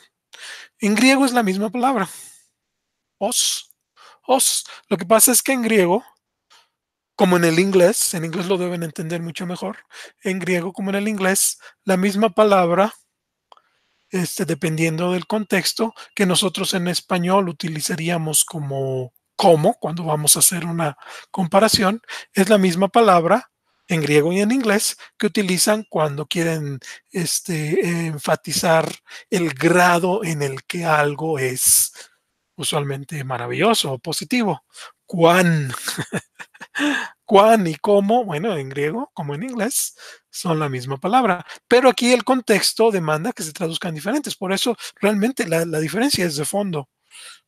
En griego es la misma palabra. Os. Os. Lo que pasa es que en griego, como en el inglés, en inglés lo deben entender mucho mejor, en griego como en el inglés, la misma palabra este, dependiendo del contexto, que nosotros en español utilizaríamos como ¿Cómo? cuando vamos a hacer una comparación, es la misma palabra en griego y en inglés que utilizan cuando quieren este, enfatizar el grado en el que algo es usualmente maravilloso o positivo. Cuán. Cuán y cómo, bueno, en griego como en inglés, son la misma palabra. Pero aquí el contexto demanda que se traduzcan diferentes. Por eso realmente la, diferencia es de fondo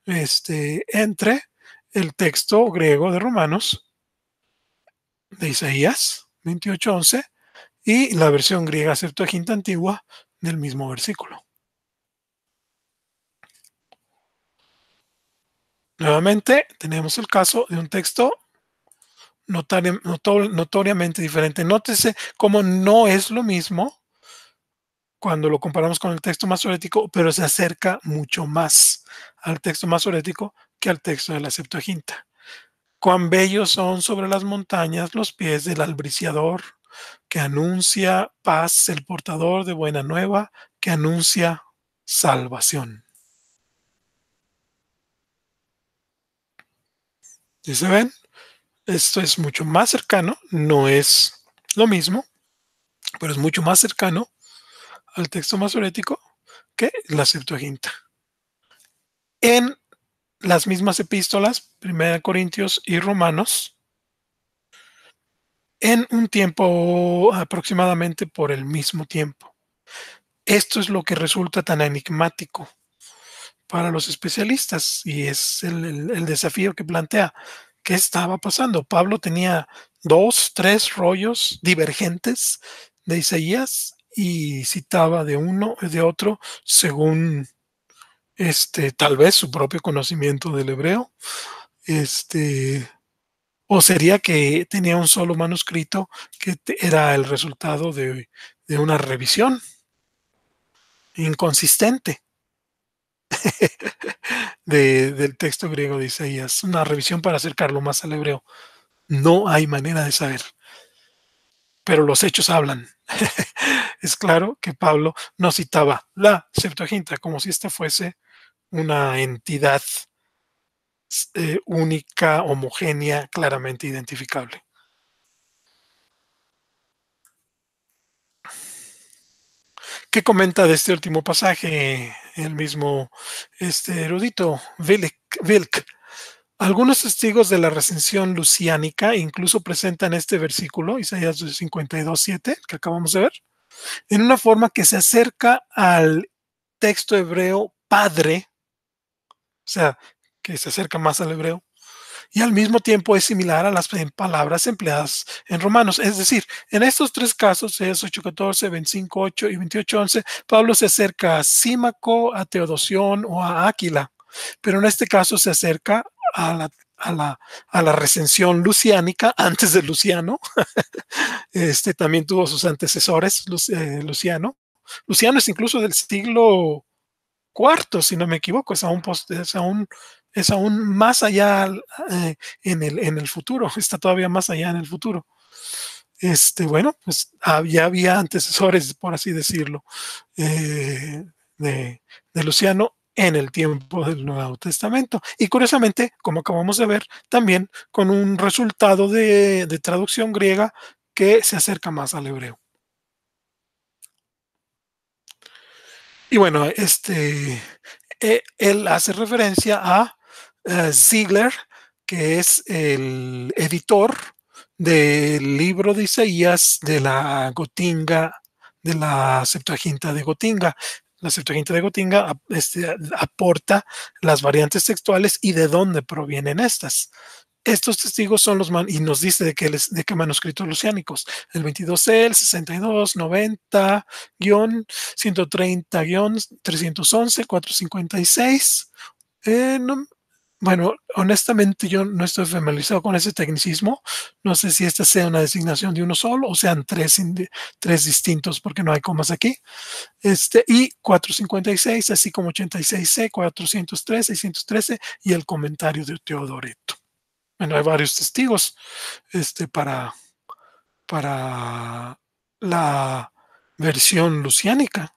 este, entre el texto griego de Romanos, de Isaías 28.11, y la versión griega Septuaginta antigua del mismo versículo. Nuevamente tenemos el caso de un texto notoriamente diferente. Nótese cómo no es lo mismo cuando lo comparamos con el texto masorético, pero se acerca mucho más al texto masorético que al texto de la Septuaginta. Cuán bellos son sobre las montañas los pies del albriciador, que anuncia paz, el portador de buena nueva, que anuncia salvación. y se ven? Esto es mucho más cercano, no es lo mismo, pero es mucho más cercano al texto masorético que la Septuaginta. En las mismas epístolas, 1 Corintios y Romanos, en un tiempo aproximadamente por el mismo tiempo. Esto es lo que resulta tan enigmático para los especialistas y es el, desafío que plantea. ¿Qué estaba pasando? Pablo tenía dos, tres rollos divergentes de Isaías y citaba de uno y de otro según este, tal vez su propio conocimiento del hebreo, este, o sería que tenía un solo manuscrito que era el resultado de, una revisión inconsistente del texto griego de Isaías, una revisión para acercarlo más al hebreo. No hay manera de saber, pero los hechos hablan. es claro que Pablo no citaba la Septuaginta como si esta fuese una entidad eh, única, homogénea, claramente identificable. ¿Qué comenta de este último pasaje el mismo este erudito Vilk Algunos testigos de la recensión luciánica incluso presentan este versículo, Isaías 52.7, que acabamos de ver, en una forma que se acerca al texto hebreo padre sea, que se acerca más al hebreo. Y al mismo tiempo es similar a las palabras empleadas en Romanos. Es decir, en estos tres casos, es 25, 8 y 28.11, Pablo se acerca a Símaco, a Teodosión o a Áquila. Pero en este caso se acerca a la a la, recensión luciánica antes de Luciano. este también tuvo sus antecesores, eh, Luciano. Luciano es incluso del siglo Cuarto, si no me equivoco, es aún, post, es es aún más allá eh, en, el, futuro, está todavía más allá en el futuro. Este, bueno, pues ya había antecesores, por así decirlo, eh, de, Luciano en el tiempo del Nuevo Testamento. Y curiosamente, como acabamos de ver, también con un resultado de traducción griega que se acerca más al hebreo. Y bueno, este, eh, él hace referencia a eh, Ziegler, que es el editor del libro de Isaías de la Gotinga, de la Septuaginta de Gotinga. La Septuaginta de Gotinga este, aporta las variantes textuales y de dónde provienen estas. Estos testigos son los man y nos dice de qué, de qué manuscritos luciánicos, el 22 c el 62, 90, guión, 130, guión, 311, 456. Eh, bueno, honestamente yo no estoy familiarizado con ese tecnicismo. No sé si esta sea una designación de uno solo o sean tres, distintos porque no hay comas aquí. Este, y 456, así como 86C, 403, 613 y el comentario de Teodoreto bueno, hay varios testigos este, para, para la versión luciánica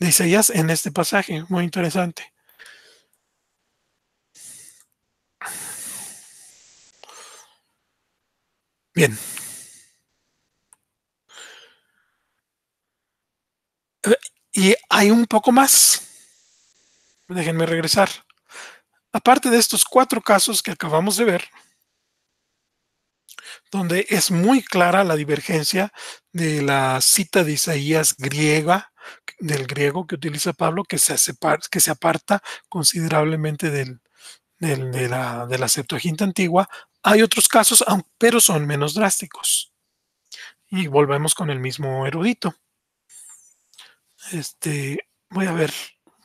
de Isaías en este pasaje, muy interesante. Bien. Y hay un poco más. Déjenme regresar. Aparte de estos cuatro casos que acabamos de ver, donde es muy clara la divergencia de la cita de Isaías griega, del griego que utiliza Pablo, que se, se aparta considerablemente de, la, de Septuaginta antigua. Hay otros casos, pero son menos drásticos. Y volvemos con el mismo erudito. Este, voy a ver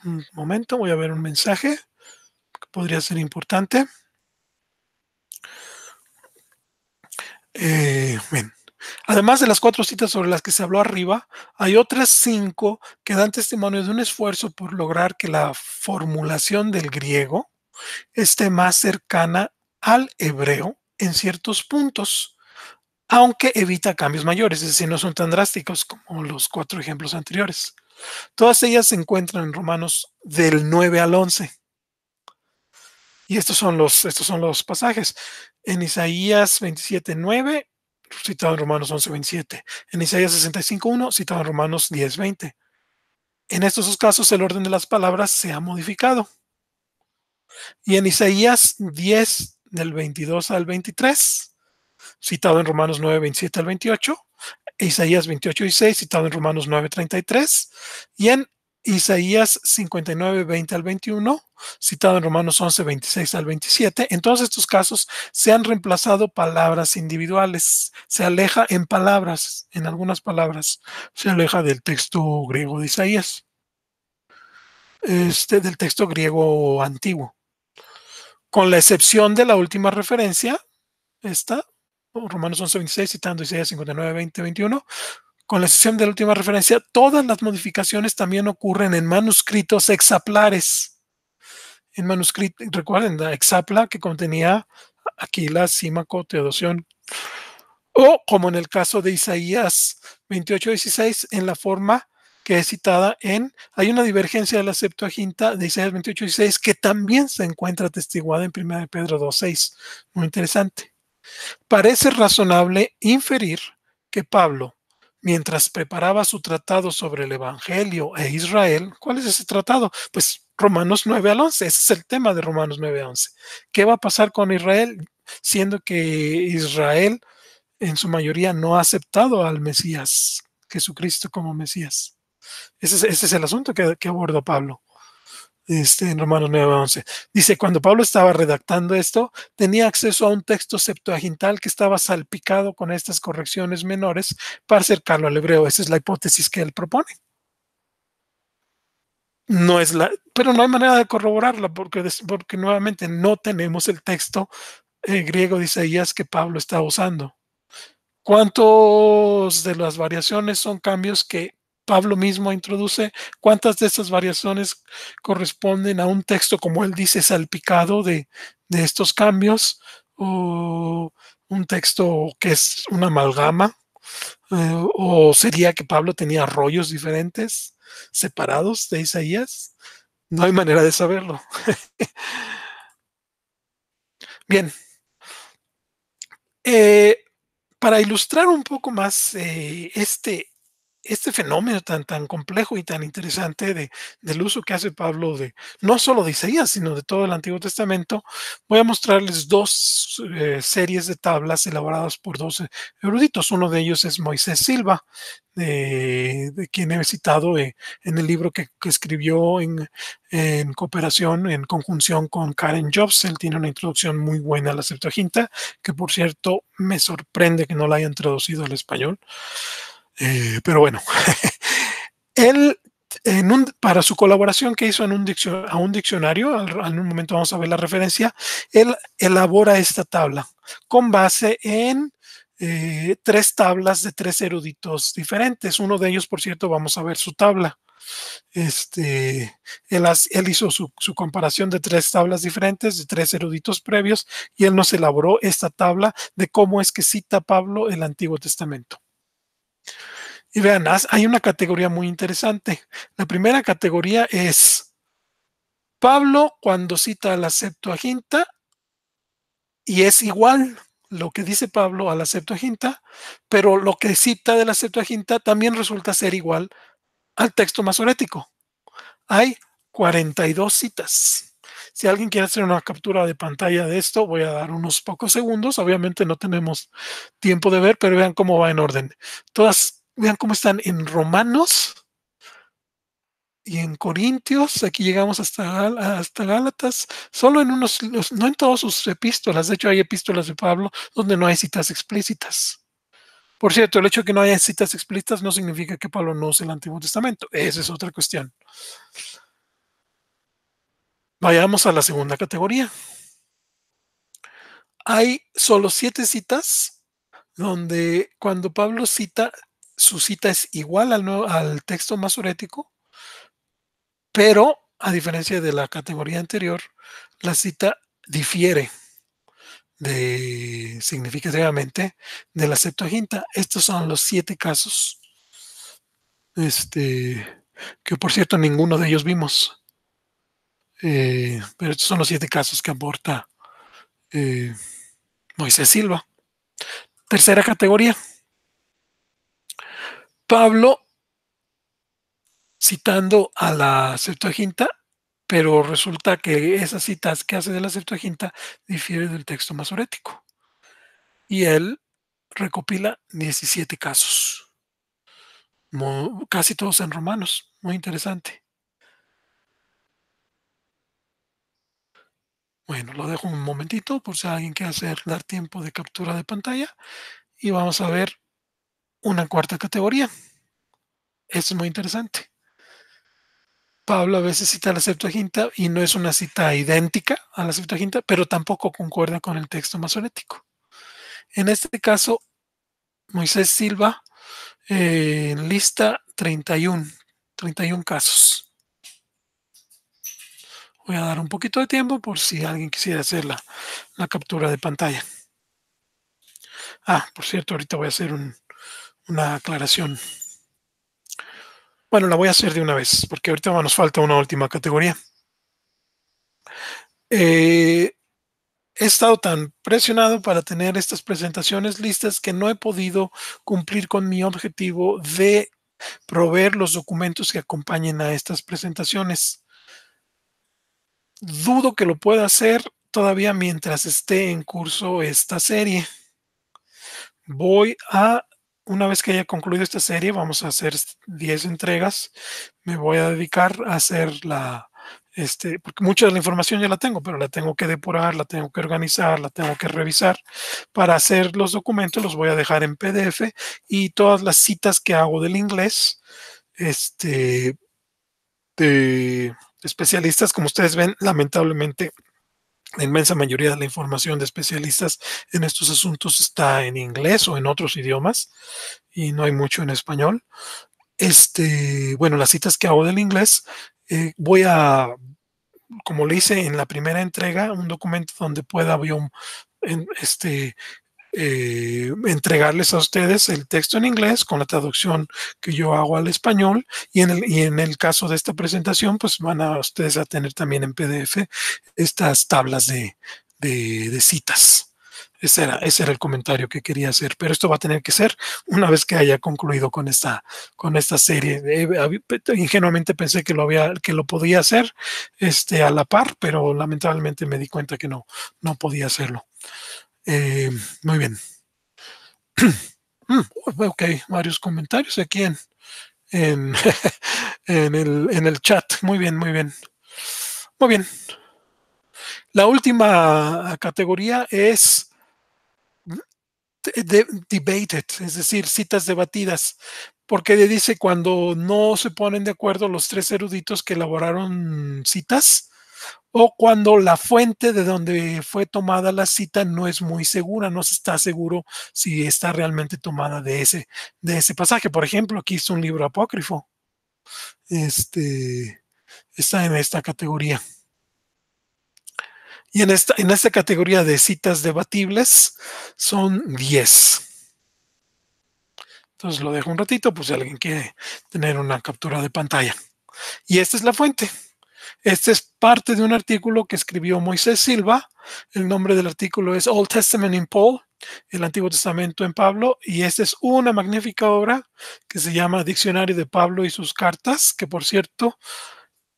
un momento, voy a ver un mensaje que podría ser importante. Eh, además de las cuatro citas sobre las que se habló arriba, hay otras cinco que dan testimonio de un esfuerzo por lograr que la formulación del griego esté más cercana al hebreo en ciertos puntos, aunque evita cambios mayores, es decir, no son tan drásticos como los cuatro ejemplos anteriores. Todas ellas se encuentran en Romanos del 9 al 11. Y estos son los, estos son los pasajes en Isaías 27.9, citado en Romanos 11.27, en Isaías 65.1, citado en Romanos 10.20. En estos dos casos el orden de las palabras se ha modificado. Y en Isaías 10, del 22 al 23, citado en Romanos 9, 27 al 28, Isaías 28 y 6, citado en Romanos 9, 33, y en Isaías 59, 20 al 21, citado en Romanos 11, 26 al 27. En todos estos casos se han reemplazado palabras individuales, se aleja en palabras, en algunas palabras, se aleja del texto griego de Isaías, este, del texto griego antiguo. Con la excepción de la última referencia, esta, Romanos 11, 26, citando Isaías 59, 20, 21, con la excepción de la última referencia, todas las modificaciones también ocurren en manuscritos exaplares. En manuscrito, recuerden, la exapla que contenía Aquila, Símaco, Teodosión. O, como en el caso de Isaías 28.16, en la forma que es citada en, hay una divergencia de la Septuaginta de Isaías 28.16 que también se encuentra atestiguada en 1 Pedro 2.6. Muy interesante. Parece razonable inferir que Pablo, mientras preparaba su tratado sobre el Evangelio e Israel, ¿cuál es ese tratado? Pues Romanos 9 al 11, ese es el tema de Romanos 9 al 11. ¿Qué va a pasar con Israel? Siendo que Israel en su mayoría no ha aceptado al Mesías, Jesucristo como Mesías. Ese es, el asunto que, abordó Pablo. Este, en Romanos 9:11. Dice, cuando Pablo estaba redactando esto, tenía acceso a un texto septuagintal que estaba salpicado con estas correcciones menores para acercarlo al hebreo. Esa es la hipótesis que él propone. No es la, pero no hay manera de corroborarla porque, porque nuevamente no tenemos el texto eh, griego de Isaías que Pablo está usando. ¿Cuántos de las variaciones son cambios que Pablo mismo introduce, cuántas de estas variaciones corresponden a un texto, como él dice, salpicado de, estos cambios, o un texto que es una amalgama, eh, o sería que Pablo tenía rollos diferentes, separados de Isaías. No hay manera de saberlo. Bien. Eh, para ilustrar un poco más eh, este, este fenómeno tan, tan complejo y tan interesante de, del uso que hace Pablo de no solo de Isaías, sino de todo el Antiguo Testamento, voy a mostrarles dos eh, series de tablas elaboradas por dos eruditos. Uno de ellos es Moisés Silva, de, quien he citado eh, en el libro que, escribió en, en, cooperación, en conjunción con Karen Jobs. Él tiene una introducción muy buena a la Septuaginta, que por cierto me sorprende que no la hayan traducido al español. Eh, pero bueno, él para su colaboración que hizo en un a un diccionario, en un momento vamos a ver la referencia, él elabora esta tabla con base en eh, tres tablas de tres eruditos diferentes. Uno de ellos, por cierto, vamos a ver su tabla. Este, él, él hizo su, comparación de tres tablas diferentes, de tres eruditos previos, y él nos elaboró esta tabla de cómo es que cita Pablo el Antiguo Testamento. Y vean, hay una categoría muy interesante. La primera categoría es Pablo cuando cita a la Septuaginta y es igual lo que dice Pablo a la Septuaginta, pero lo que cita de la Septuaginta también resulta ser igual al texto masorético. Hay 42 citas. Si alguien quiere hacer una captura de pantalla de esto, voy a dar unos pocos segundos. Obviamente no tenemos tiempo de ver, pero vean cómo va en orden. Todas, vean cómo están en Romanos y en Corintios, aquí llegamos hasta, hasta Gálatas, solo en unos, no en todos sus epístolas, de hecho hay epístolas de Pablo donde no hay citas explícitas. Por cierto, el hecho de que no haya citas explícitas no significa que Pablo no use el Antiguo Testamento, esa es otra cuestión. Vayamos a la segunda categoría. Hay solo siete citas donde cuando Pablo cita, su cita es igual al, texto masurético, pero a diferencia de la categoría anterior, la cita difiere de, significativamente de la Septuaginta. Estos son los siete casos. Este, que por cierto ninguno de ellos vimos. Eh, pero estos son los siete casos que aporta eh, Moisés Silva. Tercera categoría. Pablo, citando a la Septuaginta, pero resulta que esas citas que hace de la Septuaginta difieren del texto masorético. Y él recopila 17 casos, casi todos en romanos, muy interesante. Bueno, lo dejo un momentito por si alguien quiere hacer dar tiempo de captura de pantalla y vamos a ver una cuarta categoría. Esto es muy interesante. Pablo a veces cita la Septuaginta y no es una cita idéntica a la Septuaginta, pero tampoco concuerda con el texto masonético. En este caso, Moisés Silva en eh, lista 31, 31 casos. Voy a dar un poquito de tiempo por si alguien quisiera hacer la, captura de pantalla. Ah, por cierto, ahorita voy a hacer una aclaración. Bueno, la voy a hacer de una vez, porque ahorita nos falta una última categoría. Eh, he estado tan presionado para tener estas presentaciones listas que no he podido cumplir con mi objetivo de proveer los documentos que acompañen a estas presentaciones dudo que lo pueda hacer todavía mientras esté en curso esta serie. Voy a, una vez que haya concluido esta serie, vamos a hacer 10 entregas. Me voy a dedicar a hacer la, este, porque mucha de la información ya la tengo, pero la tengo que depurar, la tengo que organizar, la tengo que revisar. Para hacer los documentos los voy a dejar en PDF y todas las citas que hago del inglés, este, de especialistas, como ustedes ven, lamentablemente la inmensa mayoría de la información de especialistas en estos asuntos está en inglés o en otros idiomas y no hay mucho en español. Este, bueno, las citas que hago del inglés, eh, voy a, como le hice en la primera entrega, un documento donde pueda haber este, eh, entregarles a ustedes el texto en inglés con la traducción que yo hago al español y en, el, y en el caso de esta presentación pues van a ustedes a tener también en PDF estas tablas de, de, citas. Ese era, ese era, el comentario que quería hacer, pero esto va a tener que ser una vez que haya concluido con esta, con esta serie. Eh, ingenuamente pensé que lo había, que lo podía hacer este, a la par, pero lamentablemente me di cuenta que no, no podía hacerlo. Eh, muy bien. Mm, ok, varios comentarios aquí en, en, el, chat. Muy bien, muy bien. Muy bien. La última categoría es debated, es decir, citas debatidas, porque dice cuando no se ponen de acuerdo los tres eruditos que elaboraron citas, o cuando la fuente de donde fue tomada la cita no es muy segura, no se está seguro si está realmente tomada de ese, pasaje. Por ejemplo, aquí es un libro apócrifo. Este, está en esta categoría. Y en esta, en esta categoría de citas debatibles son 10. Entonces lo dejo un ratito, pues si alguien quiere tener una captura de pantalla. Y esta es la fuente. Este es parte de un artículo que escribió Moisés Silva. El nombre del artículo es Old Testament in Paul, el Antiguo Testamento en Pablo, y esta es una magnífica obra que se llama Diccionario de Pablo y sus cartas, que por cierto,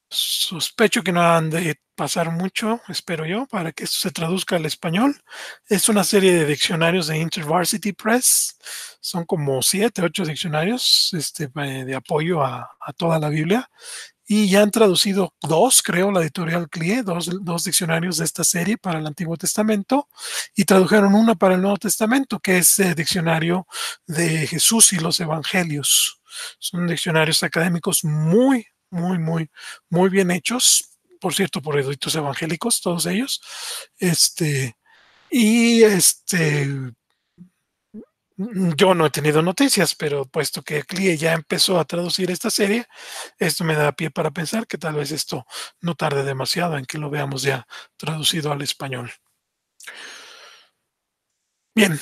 sospecho que no han de pasar mucho, espero yo, para que esto se traduzca al español. Es una serie de diccionarios de InterVarsity Press. Son como siete, ocho diccionarios este, eh, de apoyo a toda la Biblia y ya han traducido dos, creo, la editorial CLIE, dos, diccionarios de esta serie para el Antiguo Testamento, y tradujeron una para el Nuevo Testamento, que es el eh, diccionario de Jesús y los Evangelios. Son diccionarios académicos muy, muy, muy, muy bien hechos, por cierto, por eruditos evangélicos, todos ellos. Este, y este, Mm, yo no he tenido noticias, pero puesto que CLIE ya empezó a traducir esta serie, esto me da pie para pensar que tal vez esto no tarde demasiado en que lo veamos ya traducido al español. Bien.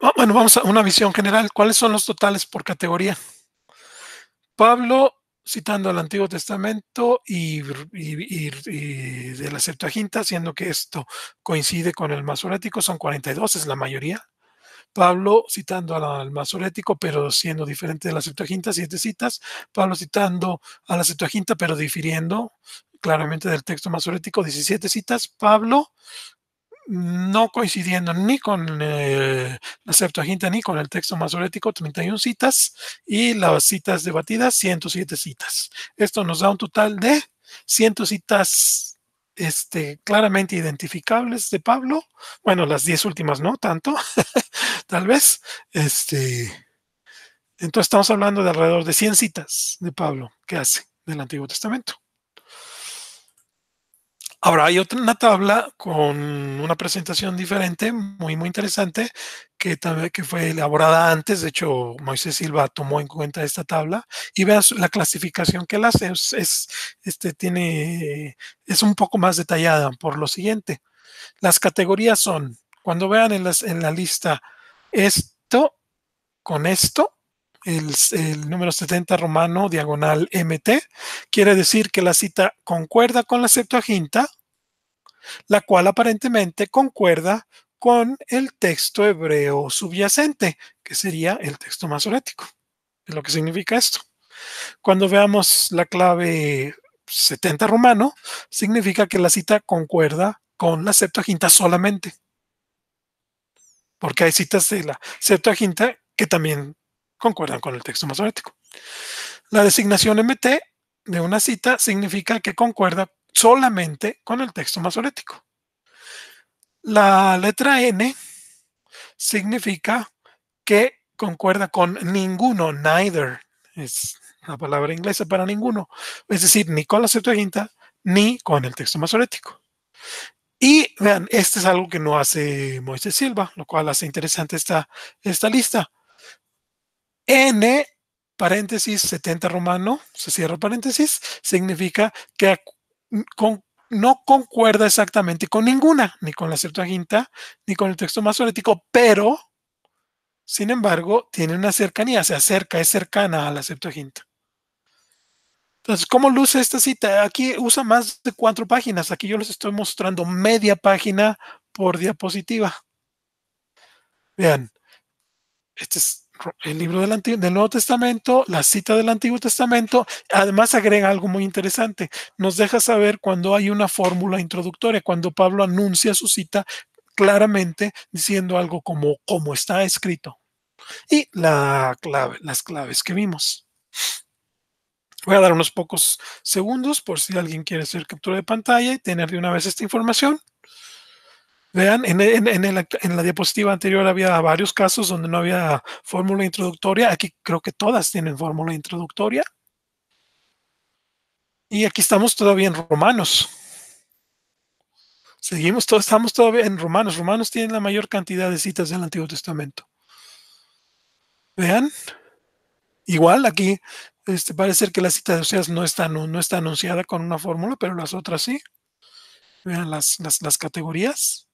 Ah, bueno, vamos a una visión general. ¿Cuáles son los totales por categoría? Pablo citando al Antiguo Testamento y, de la Septuaginta, siendo que esto coincide con el masorético, son 42, es la mayoría. Pablo citando al masorético, pero siendo diferente de la Septuaginta, siete citas. Pablo citando a la Septuaginta, pero difiriendo claramente del texto masorético, 17 citas. Pablo no coincidiendo ni con eh, la Septuaginta ni con el texto masorético, 31 citas, y las citas debatidas, 107 citas. Esto nos da un total de 100 citas este, claramente identificables de Pablo. Bueno, las 10 últimas no tanto, tal vez. Este, entonces estamos hablando de alrededor de 100 citas de Pablo que hace del Antiguo Testamento. Ahora hay otra tabla con una presentación diferente, muy muy interesante, que que fue elaborada antes. De hecho, Moisés Silva tomó en cuenta esta tabla y veas la clasificación que él hace es, este tiene es un poco más detallada por lo siguiente. Las categorías son cuando vean en, en la lista esto con esto el, el, número 70 romano diagonal MT, quiere decir que la cita concuerda con la Septuaginta la cual aparentemente concuerda con el texto hebreo subyacente, que sería el texto masorético. Es lo que significa esto. Cuando veamos la clave 70 romano, significa que la cita concuerda con la Septuaginta solamente. Porque hay citas de la Septuaginta que también concuerdan con el texto masorético. La designación MT de una cita significa que concuerda solamente con el texto masorético. La letra N significa que concuerda con ninguno, neither, es la palabra inglesa para ninguno, es decir, ni con la Septuaginta ni con el texto masorético. Y vean, este es algo que no hace Moisés Silva, lo cual hace interesante esta, esta lista. N, paréntesis, 70 romano, se cierra paréntesis, significa que con, no concuerda exactamente con ninguna, ni con la Septuaginta, ni con el texto masorético, pero, sin embargo, tiene una cercanía, se acerca, es cercana a la Septuaginta. Entonces, ¿cómo luce esta cita? Aquí usa más de cuatro páginas. Aquí yo les estoy mostrando media página por diapositiva. Vean, este es el libro del, Nuevo Testamento, la cita del Antiguo Testamento, además agrega algo muy interesante. Nos deja saber cuando hay una fórmula introductoria, cuando Pablo anuncia su cita claramente diciendo algo como, como está escrito. Y las claves que vimos. Voy a dar unos pocos segundos por si alguien quiere hacer captura de pantalla y tener de una vez esta información. Vean, en, la diapositiva anterior había varios casos donde no había fórmula introductoria. Aquí creo que todas tienen fórmula introductoria. Y aquí estamos todavía en romanos. Seguimos, estamos todavía en romanos. Romanos tienen la mayor cantidad de citas del Antiguo Testamento. Vean, igual aquí este, parece que la cita de Oseas no está, está anunciada con una fórmula, pero las otras sí. Vean las, las, las categorías.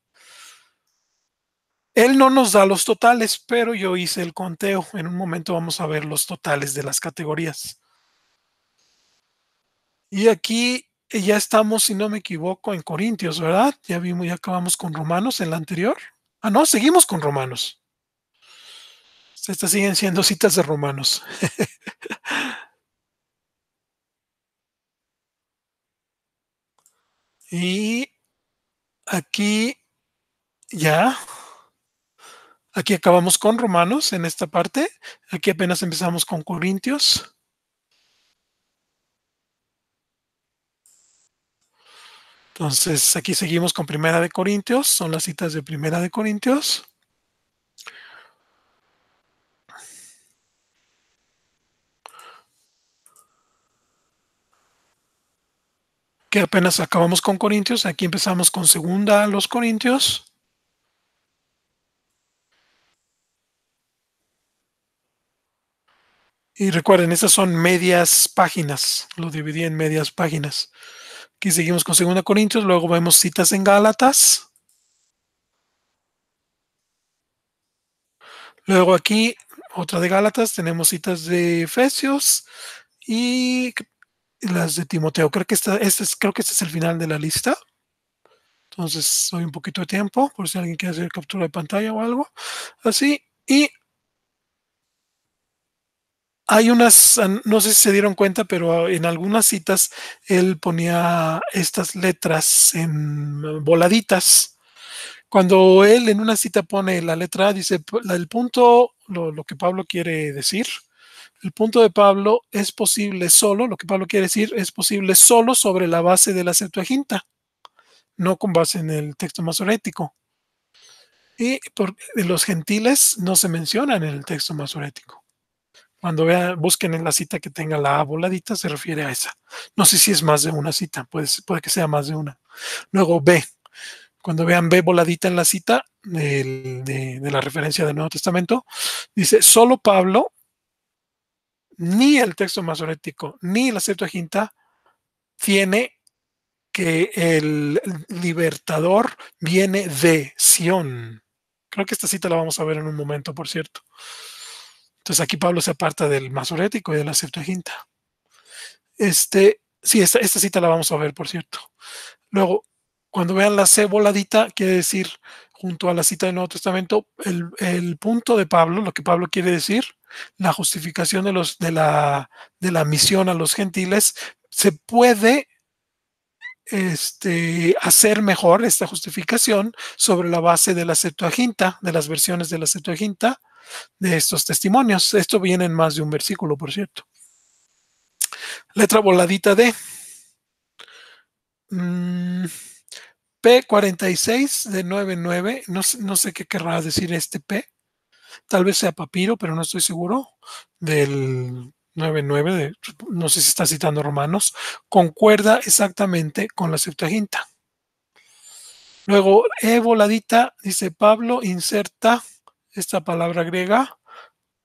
Él no nos da los totales, pero yo hice el conteo. En un momento vamos a ver los totales de las categorías. Y aquí eh, ya estamos, si no me equivoco, en Corintios, ¿verdad? Ya vimos, ya acabamos con Romanos en la anterior. Ah, no, seguimos con Romanos. Estas siguen siendo citas de Romanos. y aquí ya Aquí acabamos con Romanos en esta parte. Aquí apenas empezamos con Corintios. Entonces, aquí seguimos con Primera de Corintios. Son las citas de Primera de Corintios. que apenas acabamos con Corintios, aquí empezamos con segunda a los Corintios. Y recuerden, estas son medias páginas. Lo dividí en medias páginas. Aquí seguimos con 2 Corintios, luego vemos citas en Gálatas. Luego aquí, otra de Gálatas, tenemos citas de Efesios y las de Timoteo. Creo que, esta, este es, creo que este es el final de la lista. Entonces, doy un poquito de tiempo por si alguien quiere hacer captura de pantalla o algo así. Y hay unas, no sé si se dieron cuenta, pero ah, en algunas citas él ponía estas letras en mm, voladitas. Cuando él en una cita pone la letra, dice el punto, lo, que Pablo quiere decir, el punto de Pablo es posible solo, lo que Pablo quiere decir es posible solo sobre la base de la Septuaginta, no con base en el texto masorético. Y los gentiles no se mencionan en el texto masorético. Cuando vean busquen en la cita que tenga la A voladita, se refiere a esa. No sé si es más de una cita, puede, puede que sea más de una. Luego B. Cuando vean B voladita en la cita de, la referencia del Nuevo Testamento, dice, solo Pablo, ni el texto masorético, ni la Septuaginta, tiene que el libertador viene de Sión. Creo que esta cita la vamos a ver en un momento, por cierto. Entonces aquí Pablo se aparta del Masorético y de la Septuaginta. Este, sí, esta, cita la vamos a ver, por cierto. Luego, cuando vean la C voladita, quiere decir, junto a la cita del Nuevo Testamento, el, punto de Pablo, lo que Pablo quiere decir, la justificación de, los, de, la, de la misión a los gentiles, se puede este, hacer mejor esta justificación sobre la base de la Septuaginta, de las versiones de la Septuaginta, de estos testimonios. Esto viene en más de un versículo, por cierto. Letra voladita D. P46 de 99. Mm, no, no sé qué querrá decir este P. Tal vez sea papiro, pero no estoy seguro. Del 9.9, no sé si está citando Romanos, concuerda exactamente con la Septuaginta. Luego, E voladita, dice Pablo, inserta esta palabra griega,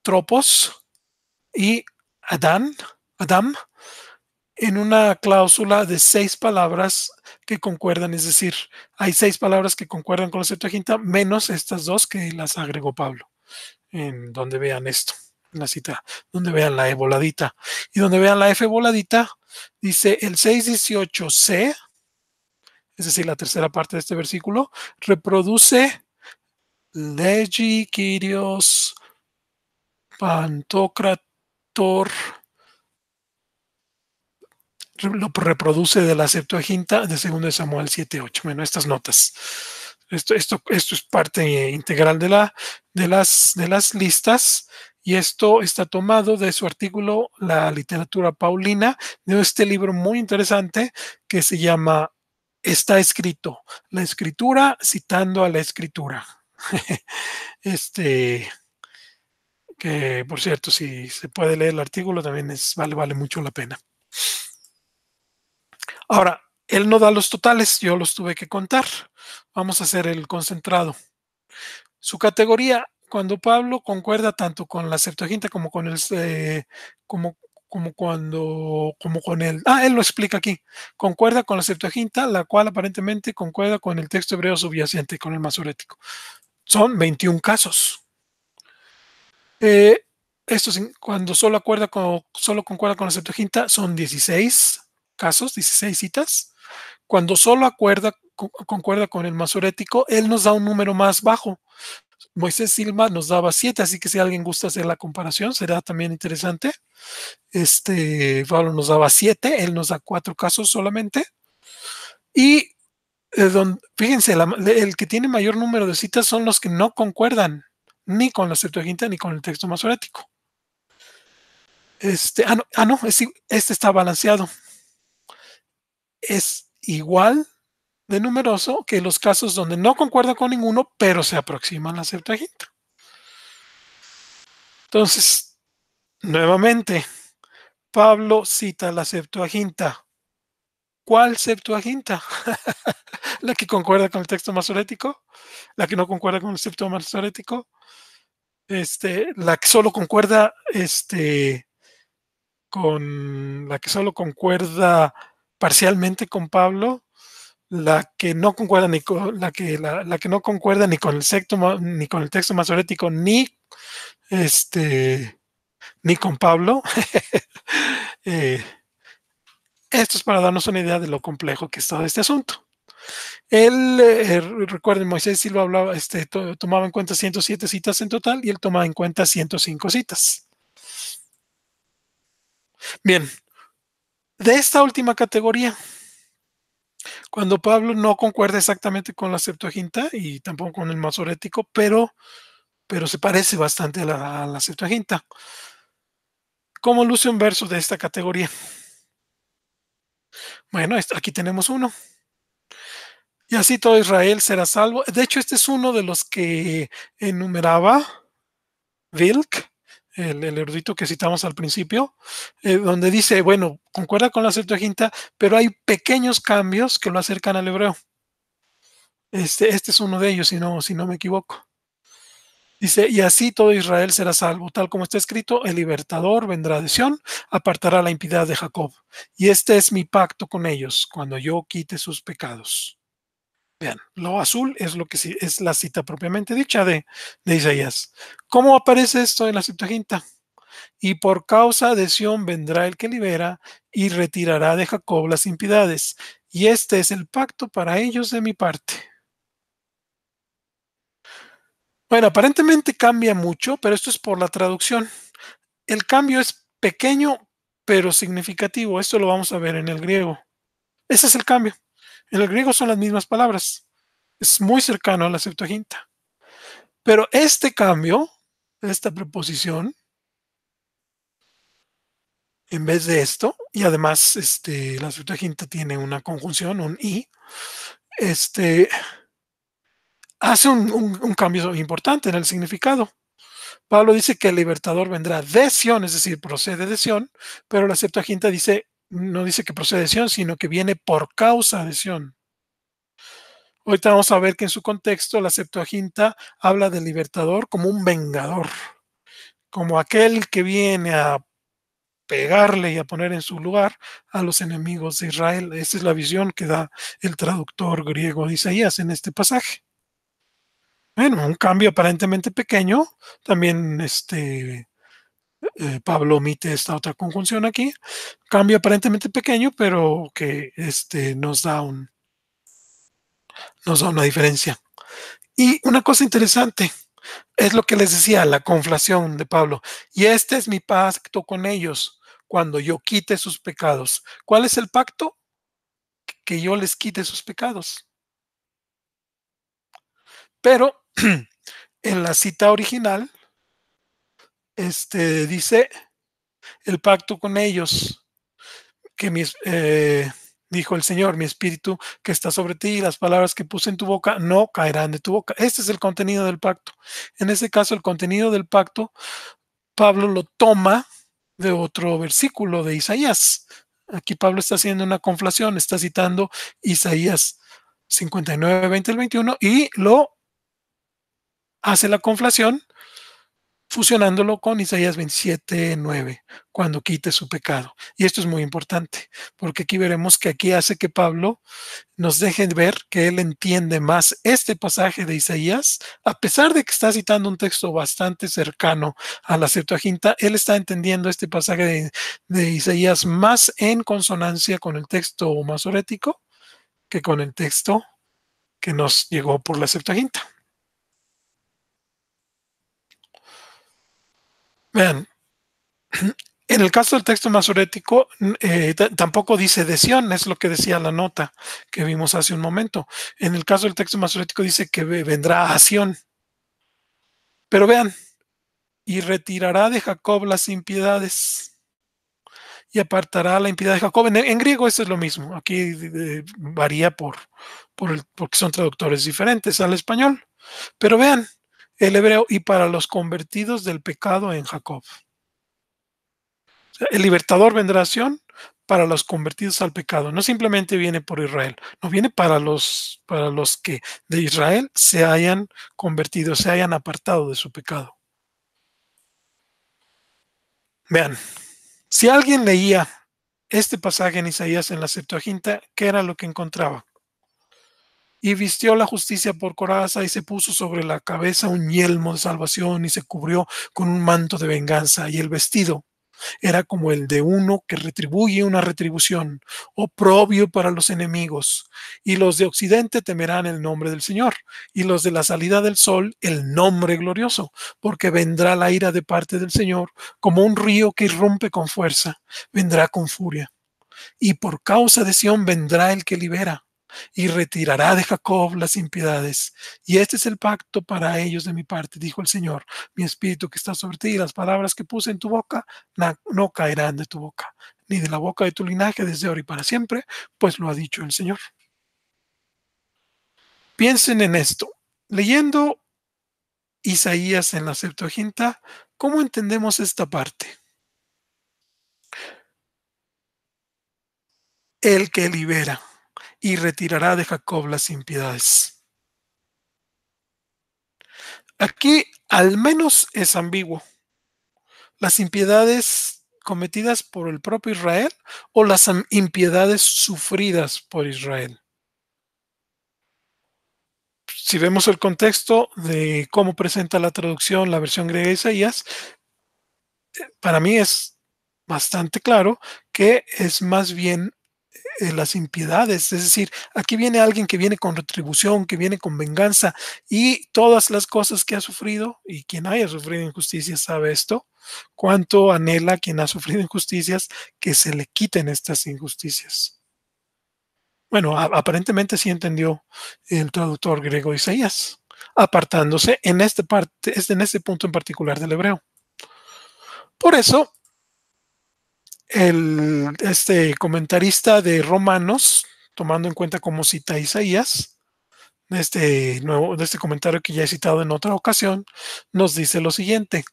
tropos y Adán, Adam, en una cláusula de seis palabras que concuerdan, es decir, hay seis palabras que concuerdan con la Septuaginta, menos estas dos que las agregó Pablo, en donde vean esto, en la cita, donde vean la E voladita. Y donde vean la F voladita, dice el 618C, es decir, la tercera parte de este versículo, reproduce Legi Kirios, Pantocrator lo reproduce de la Septuaginta de de Samuel 7.8. Bueno, estas notas. Esto, esto, esto es parte integral de, la, de, las, de las listas y esto está tomado de su artículo La literatura paulina, de este libro muy interesante que se llama Está escrito, la escritura citando a la escritura. este, que por cierto, si se puede leer el artículo, también vale, vale mucho la pena. Ahora, él no da los totales, yo los tuve que contar. Vamos a hacer el concentrado. Su categoría, cuando Pablo concuerda tanto con la Septuaginta como con el eh, como, como cuando como con él ah él lo explica aquí concuerda con la Septuaginta la cual aparentemente concuerda con el texto hebreo subyacente con el masorético son 21 casos. Eh, esto cuando solo, acuerda con, solo concuerda con la Septuaginta son 16 casos, 16 citas. Cuando solo acuerda, concuerda con el masorético, él nos da un número más bajo. Moisés Silva nos daba 7, así que si alguien gusta hacer la comparación, será también interesante. Este, Pablo nos daba 7, él nos da 4 casos solamente. Y fíjense, el que tiene mayor número de citas son los que no concuerdan ni con la Septuaginta ni con el texto masorético. Este, ah, no, ah, este está balanceado. Es igual de numeroso que los casos donde no concuerda con ninguno, pero se aproximan a la Septuaginta. Entonces, nuevamente, Pablo cita la Septuaginta ¿Cuál Septuaginta? ¿La que concuerda con el texto masorético? ¿La que no concuerda con el texto masorético? Este, la que solo concuerda este, con la que solo concuerda parcialmente con Pablo, la que no concuerda ni con la que, la, que no concuerda ni con el secto, ni con el texto masorético ni este ni con Pablo eh, esto es para darnos una idea de lo complejo que está este asunto. Él, eh, eh, recuerden, Moisés Silva hablaba, este, tomaba en cuenta 107 citas en total y él tomaba en cuenta 105 citas. Bien, de esta última categoría, cuando Pablo no concuerda exactamente con la Septuaginta y tampoco con el Masorético, pero, pero se parece bastante la, a la Septuaginta. ¿Cómo luce un verso de esta categoría? Bueno, aquí tenemos uno. Y así todo Israel será salvo. De hecho, este es uno de los que enumeraba Vilk, el, erudito que citamos al principio, eh, donde dice, bueno, concuerda con la Septuaginta, pero hay pequeños cambios que lo acercan al hebreo. Este, este es uno de ellos, si no, si no me equivoco. Dice, y así todo Israel será salvo, tal como está escrito, el libertador vendrá de Sión, apartará la impiedad de Jacob. Y este es mi pacto con ellos, cuando yo quite sus pecados. Vean, lo azul es lo que es la cita propiamente dicha de, de Isaías. ¿Cómo aparece esto en la Septuaginta? y por causa de Sión vendrá el que libera y retirará de Jacob las impiedades. Y este es el pacto para ellos de mi parte. Bueno, aparentemente cambia mucho, pero esto es por la traducción. El cambio es pequeño, pero significativo. Esto lo vamos a ver en el griego. Ese es el cambio. En el griego son las mismas palabras. Es muy cercano a la Septuaginta. Pero este cambio, esta preposición, en vez de esto, y además este, la Septuaginta tiene una conjunción, un i, este, hace un, cambio importante en el significado. Pablo dice que el libertador vendrá de Sion, es decir, procede de Sion, pero la Septuaginta dice, no dice que procede de Sion, sino que viene por causa de Sion. Ahorita vamos a ver que en su contexto la Septuaginta habla del libertador como un vengador, como aquel que viene a pegarle y a poner en su lugar a los enemigos de Israel. Esa es la visión que da el traductor griego de Isaías en este pasaje. Bueno, un cambio aparentemente pequeño. También este eh, Pablo omite esta otra conjunción aquí. Cambio aparentemente pequeño, pero que este, nos da un nos da una diferencia. Y una cosa interesante es lo que les decía, la conflación de Pablo. Y este es mi pacto con ellos cuando yo quite sus pecados. ¿Cuál es el pacto? Que yo les quite sus pecados. Pero en la cita original, este, dice el pacto con ellos, que eh, dijo el Señor, mi espíritu que está sobre ti y las palabras que puse en tu boca no caerán de tu boca. Este es el contenido del pacto. En ese caso, el contenido del pacto, Pablo lo toma de otro versículo de Isaías. Aquí Pablo está haciendo una conflación, está citando Isaías 59, 20 y 21 y lo hace la conflación fusionándolo con Isaías 27, 9, cuando quite su pecado. Y esto es muy importante, porque aquí veremos que aquí hace que Pablo nos deje ver que él entiende más este pasaje de Isaías, a pesar de que está citando un texto bastante cercano a la Septuaginta, él está entendiendo este pasaje de, Isaías más en consonancia con el texto masorético que con el texto que nos llegó por la Septuaginta. Vean, en el caso del texto masorético, eh, tampoco dice de Sion, es lo que decía la nota que vimos hace un momento. En el caso del texto masorético dice que vendrá a Sion. Pero vean, y retirará de Jacob las impiedades y apartará la impiedad de Jacob. En, griego eso es lo mismo, aquí varía por, por porque son traductores diferentes al español. Pero vean, el hebreo y para los convertidos del pecado en Jacob. El libertador vendrá a Sion para los convertidos al pecado. No simplemente viene por Israel, no viene para los, para los que de Israel se hayan convertido, se hayan apartado de su pecado. Vean, si alguien leía este pasaje en Isaías en la Septuaginta, ¿qué era lo que encontraba? y vistió la justicia por coraza y se puso sobre la cabeza un yelmo de salvación y se cubrió con un manto de venganza y el vestido era como el de uno que retribuye una retribución, oprobio para los enemigos. Y los de Occidente temerán el nombre del Señor, y los de la salida del sol el nombre glorioso, porque vendrá la ira de parte del Señor como un río que irrumpe con fuerza, vendrá con furia. Y por causa de Sión vendrá el que libera, y retirará de Jacob las impiedades. Y este es el pacto para ellos de mi parte, dijo el Señor. Mi espíritu que está sobre ti y las palabras que puse en tu boca no caerán de tu boca, ni de la boca de tu linaje desde ahora y para siempre, pues lo ha dicho el Señor. Piensen en esto. Leyendo Isaías en la Septuaginta, ¿cómo entendemos esta parte? El que libera y retirará de Jacob las impiedades. Aquí al menos es ambiguo. Las impiedades cometidas por el propio Israel o las impiedades sufridas por Israel. Si vemos el contexto de cómo presenta la traducción la versión griega de Isaías, eh, para mí es bastante claro que es más bien eh, las impiedades, es decir, aquí viene alguien que viene con retribución, que viene con venganza y todas las cosas que ha sufrido y quien haya sufrido injusticias sabe esto, cuánto anhela quien ha sufrido injusticias que se le quiten estas injusticias. Bueno, aparentemente sí entendió el traductor griego Isaías, apartándose en este, parte, en este punto en particular del hebreo. Por eso, el este comentarista de Romanos, tomando en cuenta cómo cita Isaías, de este, nuevo, este comentario que ya he citado en otra ocasión, nos dice lo siguiente.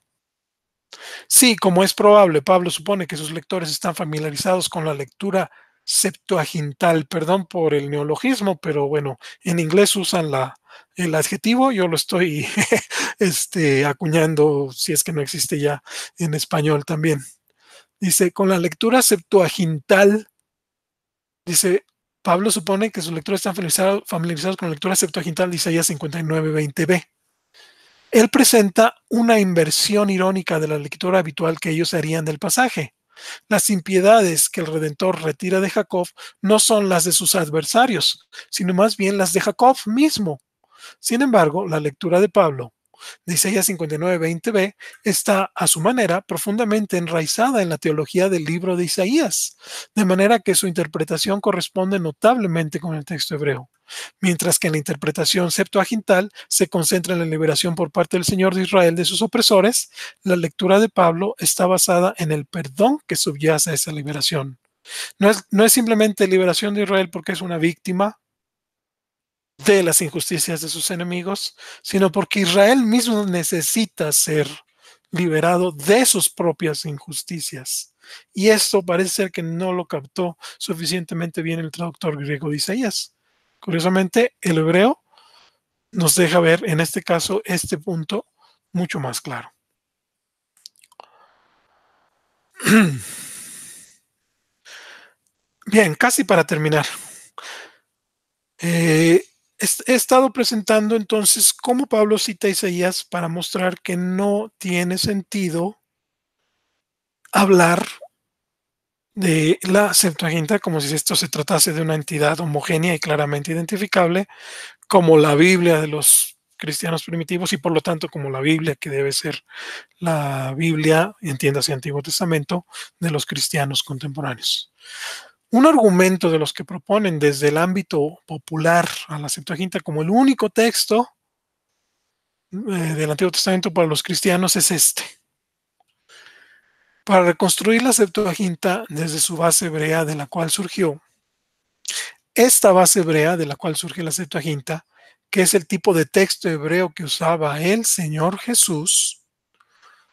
Sí, como es probable, Pablo supone que sus lectores están familiarizados con la lectura septuagintal, perdón por el neologismo, pero bueno, en inglés usan la, el adjetivo, yo lo estoy este, acuñando si es que no existe ya en español también. Dice, con la lectura septuagintal, dice, Pablo supone que sus lectores están familiarizados, con la lectura septuagintal dice Isaías 59, 20b. Él presenta una inversión irónica de la lectura habitual que ellos harían del pasaje. Las impiedades que el Redentor retira de Jacob no son las de sus adversarios, sino más bien las de Jacob mismo. Sin embargo, la lectura de Pablo de Isaías 59:20b está a su manera profundamente enraizada en la teología del libro de Isaías, de manera que su interpretación corresponde notablemente con el texto hebreo, mientras que en la interpretación septuagintal se concentra en la liberación por parte del Señor de Israel de sus opresores, la lectura de Pablo está basada en el perdón que subyace a esa liberación. No es, no es simplemente liberación de Israel porque es una víctima, de las injusticias de sus enemigos, sino porque Israel mismo necesita ser liberado de sus propias injusticias. Y esto parece ser que no lo captó suficientemente bien el traductor griego de Isaías. Curiosamente, el hebreo nos deja ver en este caso este punto mucho más claro. Bien, casi para terminar. Eh, he estado presentando entonces cómo Pablo cita a Isaías para mostrar que no tiene sentido hablar de la Septuaginta como si esto se tratase de una entidad homogénea y claramente identificable como la Biblia de los cristianos primitivos y por lo tanto como la Biblia que debe ser la Biblia, entiéndase Antiguo Testamento, de los cristianos contemporáneos. Un argumento de los que proponen desde el ámbito popular a la Septuaginta como el único texto eh, del Antiguo Testamento para los cristianos es este. Para reconstruir la Septuaginta desde su base hebrea de la cual surgió, esta base hebrea de la cual surge la Septuaginta, que es el tipo de texto hebreo que usaba el Señor Jesús,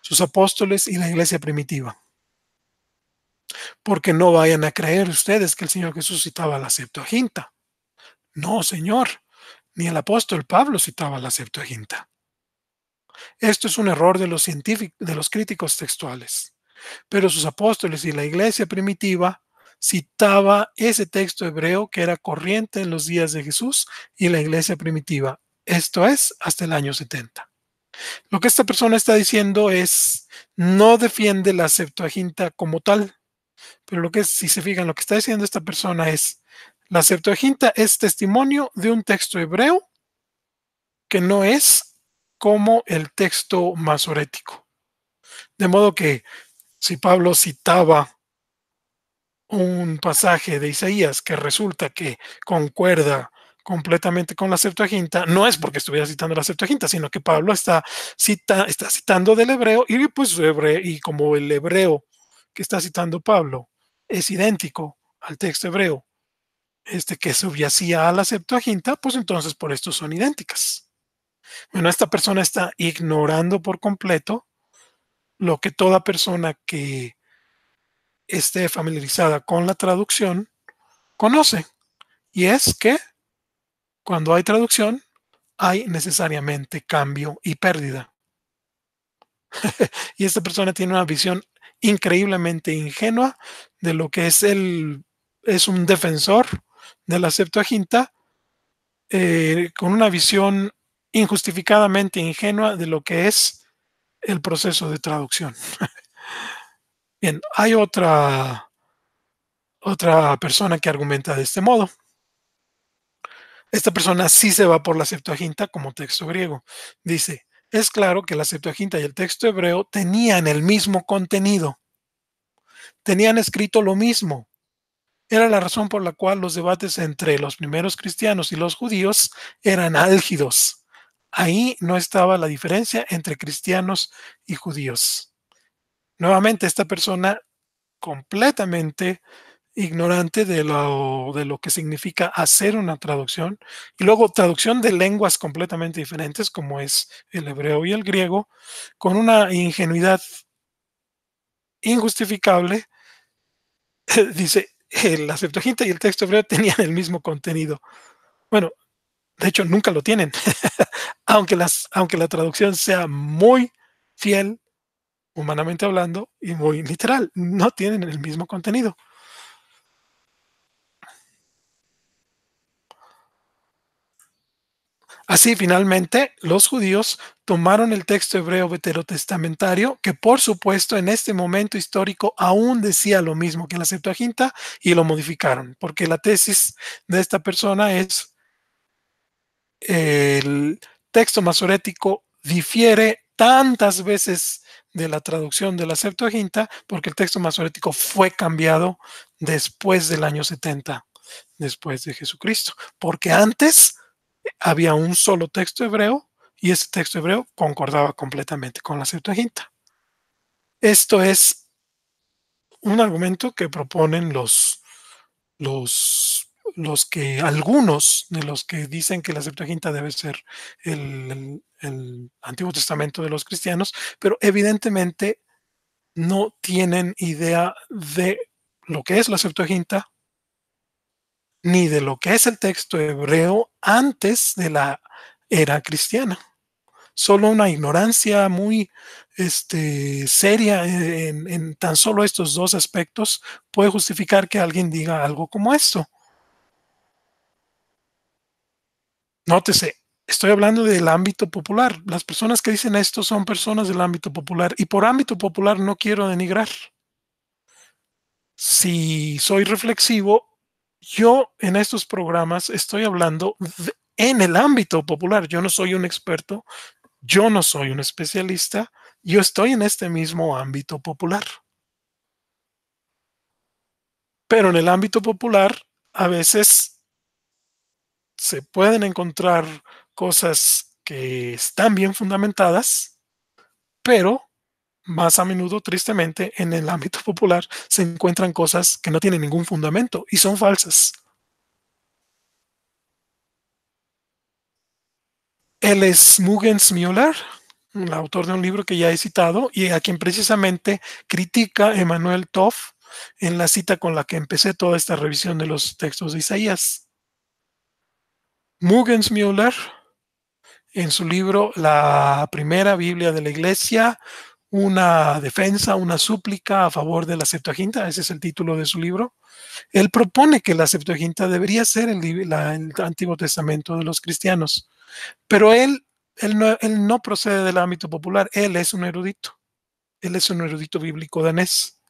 sus apóstoles y la iglesia primitiva porque no vayan a creer ustedes que el Señor Jesús citaba la Septuaginta. No, Señor, ni el apóstol Pablo citaba la Septuaginta. Esto es un error de los, científicos, de los críticos textuales, pero sus apóstoles y la iglesia primitiva citaba ese texto hebreo que era corriente en los días de Jesús y la iglesia primitiva, esto es hasta el año 70. Lo que esta persona está diciendo es, no defiende la Septuaginta como tal, pero lo que si se fijan, lo que está diciendo esta persona es, la Septuaginta es testimonio de un texto hebreo que no es como el texto masorético. De modo que si Pablo citaba un pasaje de Isaías que resulta que concuerda completamente con la Septuaginta, no es porque estuviera citando la Septuaginta, sino que Pablo está, cita, está citando del hebreo y pues hebreo, y como el hebreo que está citando Pablo es idéntico al texto hebreo este, que subyacía a la Septuaginta, pues entonces por esto son idénticas. Bueno, esta persona está ignorando por completo lo que toda persona que esté familiarizada con la traducción conoce. Y es que cuando hay traducción, hay necesariamente cambio y pérdida. y esta persona tiene una visión increíblemente ingenua de lo que es él es un defensor de la Septuaginta eh, con una visión injustificadamente ingenua de lo que es el proceso de traducción. Bien, hay otra otra persona que argumenta de este modo. Esta persona sí se va por la Septuaginta como texto griego. Dice, es claro que la Septuaginta y el texto hebreo tenían el mismo contenido, tenían escrito lo mismo. Era la razón por la cual los debates entre los primeros cristianos y los judíos eran álgidos. Ahí no estaba la diferencia entre cristianos y judíos. Nuevamente, esta persona completamente ignorante de lo, de lo que significa hacer una traducción, y luego traducción de lenguas completamente diferentes, como es el hebreo y el griego, con una ingenuidad injustificable, dice, el Septuaginta y el texto hebreo tenían el mismo contenido. Bueno, de hecho, nunca lo tienen, aunque, las, aunque la traducción sea muy fiel, humanamente hablando, y muy literal, no tienen el mismo contenido. Así, finalmente, los judíos tomaron el texto hebreo veterotestamentario, que por supuesto en este momento histórico aún decía lo mismo que la Septuaginta, y lo modificaron, porque la tesis de esta persona es el texto masorético difiere tantas veces de la traducción de la Septuaginta, porque el texto masorético fue cambiado después del año 70, después de Jesucristo, porque antes había un solo texto hebreo y ese texto hebreo concordaba completamente con la Septuaginta. Esto es un argumento que proponen los, los, los que, algunos de los que dicen que la Septuaginta debe ser el, el Antiguo Testamento de los cristianos, pero evidentemente no tienen idea de lo que es la Septuaginta ni de lo que es el texto hebreo antes de la era cristiana. Solo una ignorancia muy este, seria en, en tan solo estos dos aspectos puede justificar que alguien diga algo como esto. Nótese, estoy hablando del ámbito popular. Las personas que dicen esto son personas del ámbito popular y por ámbito popular no quiero denigrar. Si soy reflexivo, yo en estos programas estoy hablando en el ámbito popular. Yo no soy un experto, yo no soy un especialista, yo estoy en este mismo ámbito popular. Pero en el ámbito popular a veces se pueden encontrar cosas que están bien fundamentadas, pero más a menudo, tristemente, en el ámbito popular se encuentran cosas que no tienen ningún fundamento y son falsas. Él es Mugens Müller, el autor de un libro que ya he citado y a quien precisamente critica Emanuel Toff en la cita con la que empecé toda esta revisión de los textos de Isaías. Mugens Müller, en su libro La primera Biblia de la Iglesia, una defensa, una súplica a favor de la Septuaginta, ese es el título de su libro. Él propone que la Septuaginta debería ser el, el Antiguo Testamento de los cristianos, pero él, él, no, él no procede del ámbito popular, él es un erudito, él es un erudito bíblico danés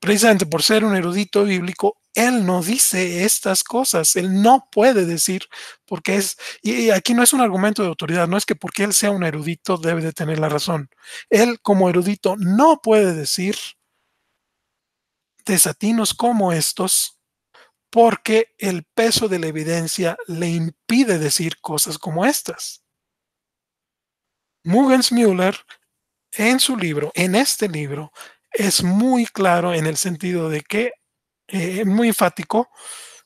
precisamente por ser un erudito bíblico, él no dice estas cosas, él no puede decir, porque es, y aquí no es un argumento de autoridad, no es que porque él sea un erudito debe de tener la razón. Él como erudito no puede decir desatinos como estos, porque el peso de la evidencia le impide decir cosas como estas. Muggens-Müller en su libro, en este libro, es muy claro en el sentido de que, es eh, muy enfático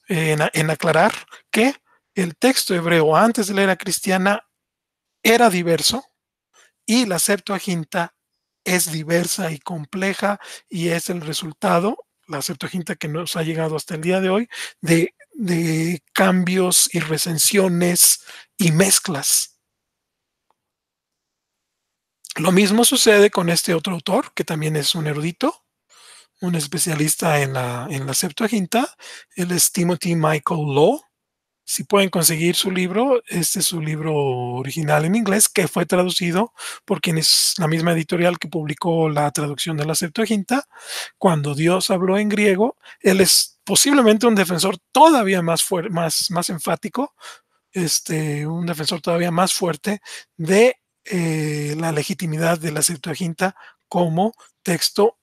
en, aclarar que el texto hebreo antes de la era cristiana era diverso y la Septuaginta es diversa y compleja y es el resultado, la Septuaginta que nos ha llegado hasta el día de hoy, de cambios y recensiones y mezclas lo mismo sucede con este otro autor, que también es un erudito, un especialista en la, en la Septuaginta. Él es Timothy Michael Law. Si pueden conseguir su libro, este es su libro original en inglés, que fue traducido por quien es la misma editorial que publicó la traducción de la Septuaginta. Cuando Dios habló en griego, él es posiblemente un defensor todavía más, más, más enfático, este, un defensor todavía más fuerte de eh, la legitimidad de la Septuaginta como texto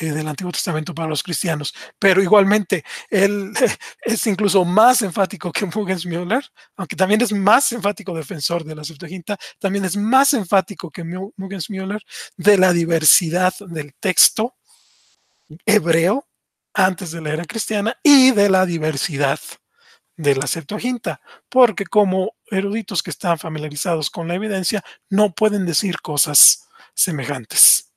eh, del Antiguo Testamento para los cristianos. Pero igualmente, él es incluso más enfático que Mugens-Müller, aunque también es más enfático defensor de la Septuaginta, también es más enfático que Mugens-Müller de la diversidad del texto hebreo antes de la era cristiana y de la diversidad de la Septuaginta, porque como eruditos que están familiarizados con la evidencia, no pueden decir cosas semejantes.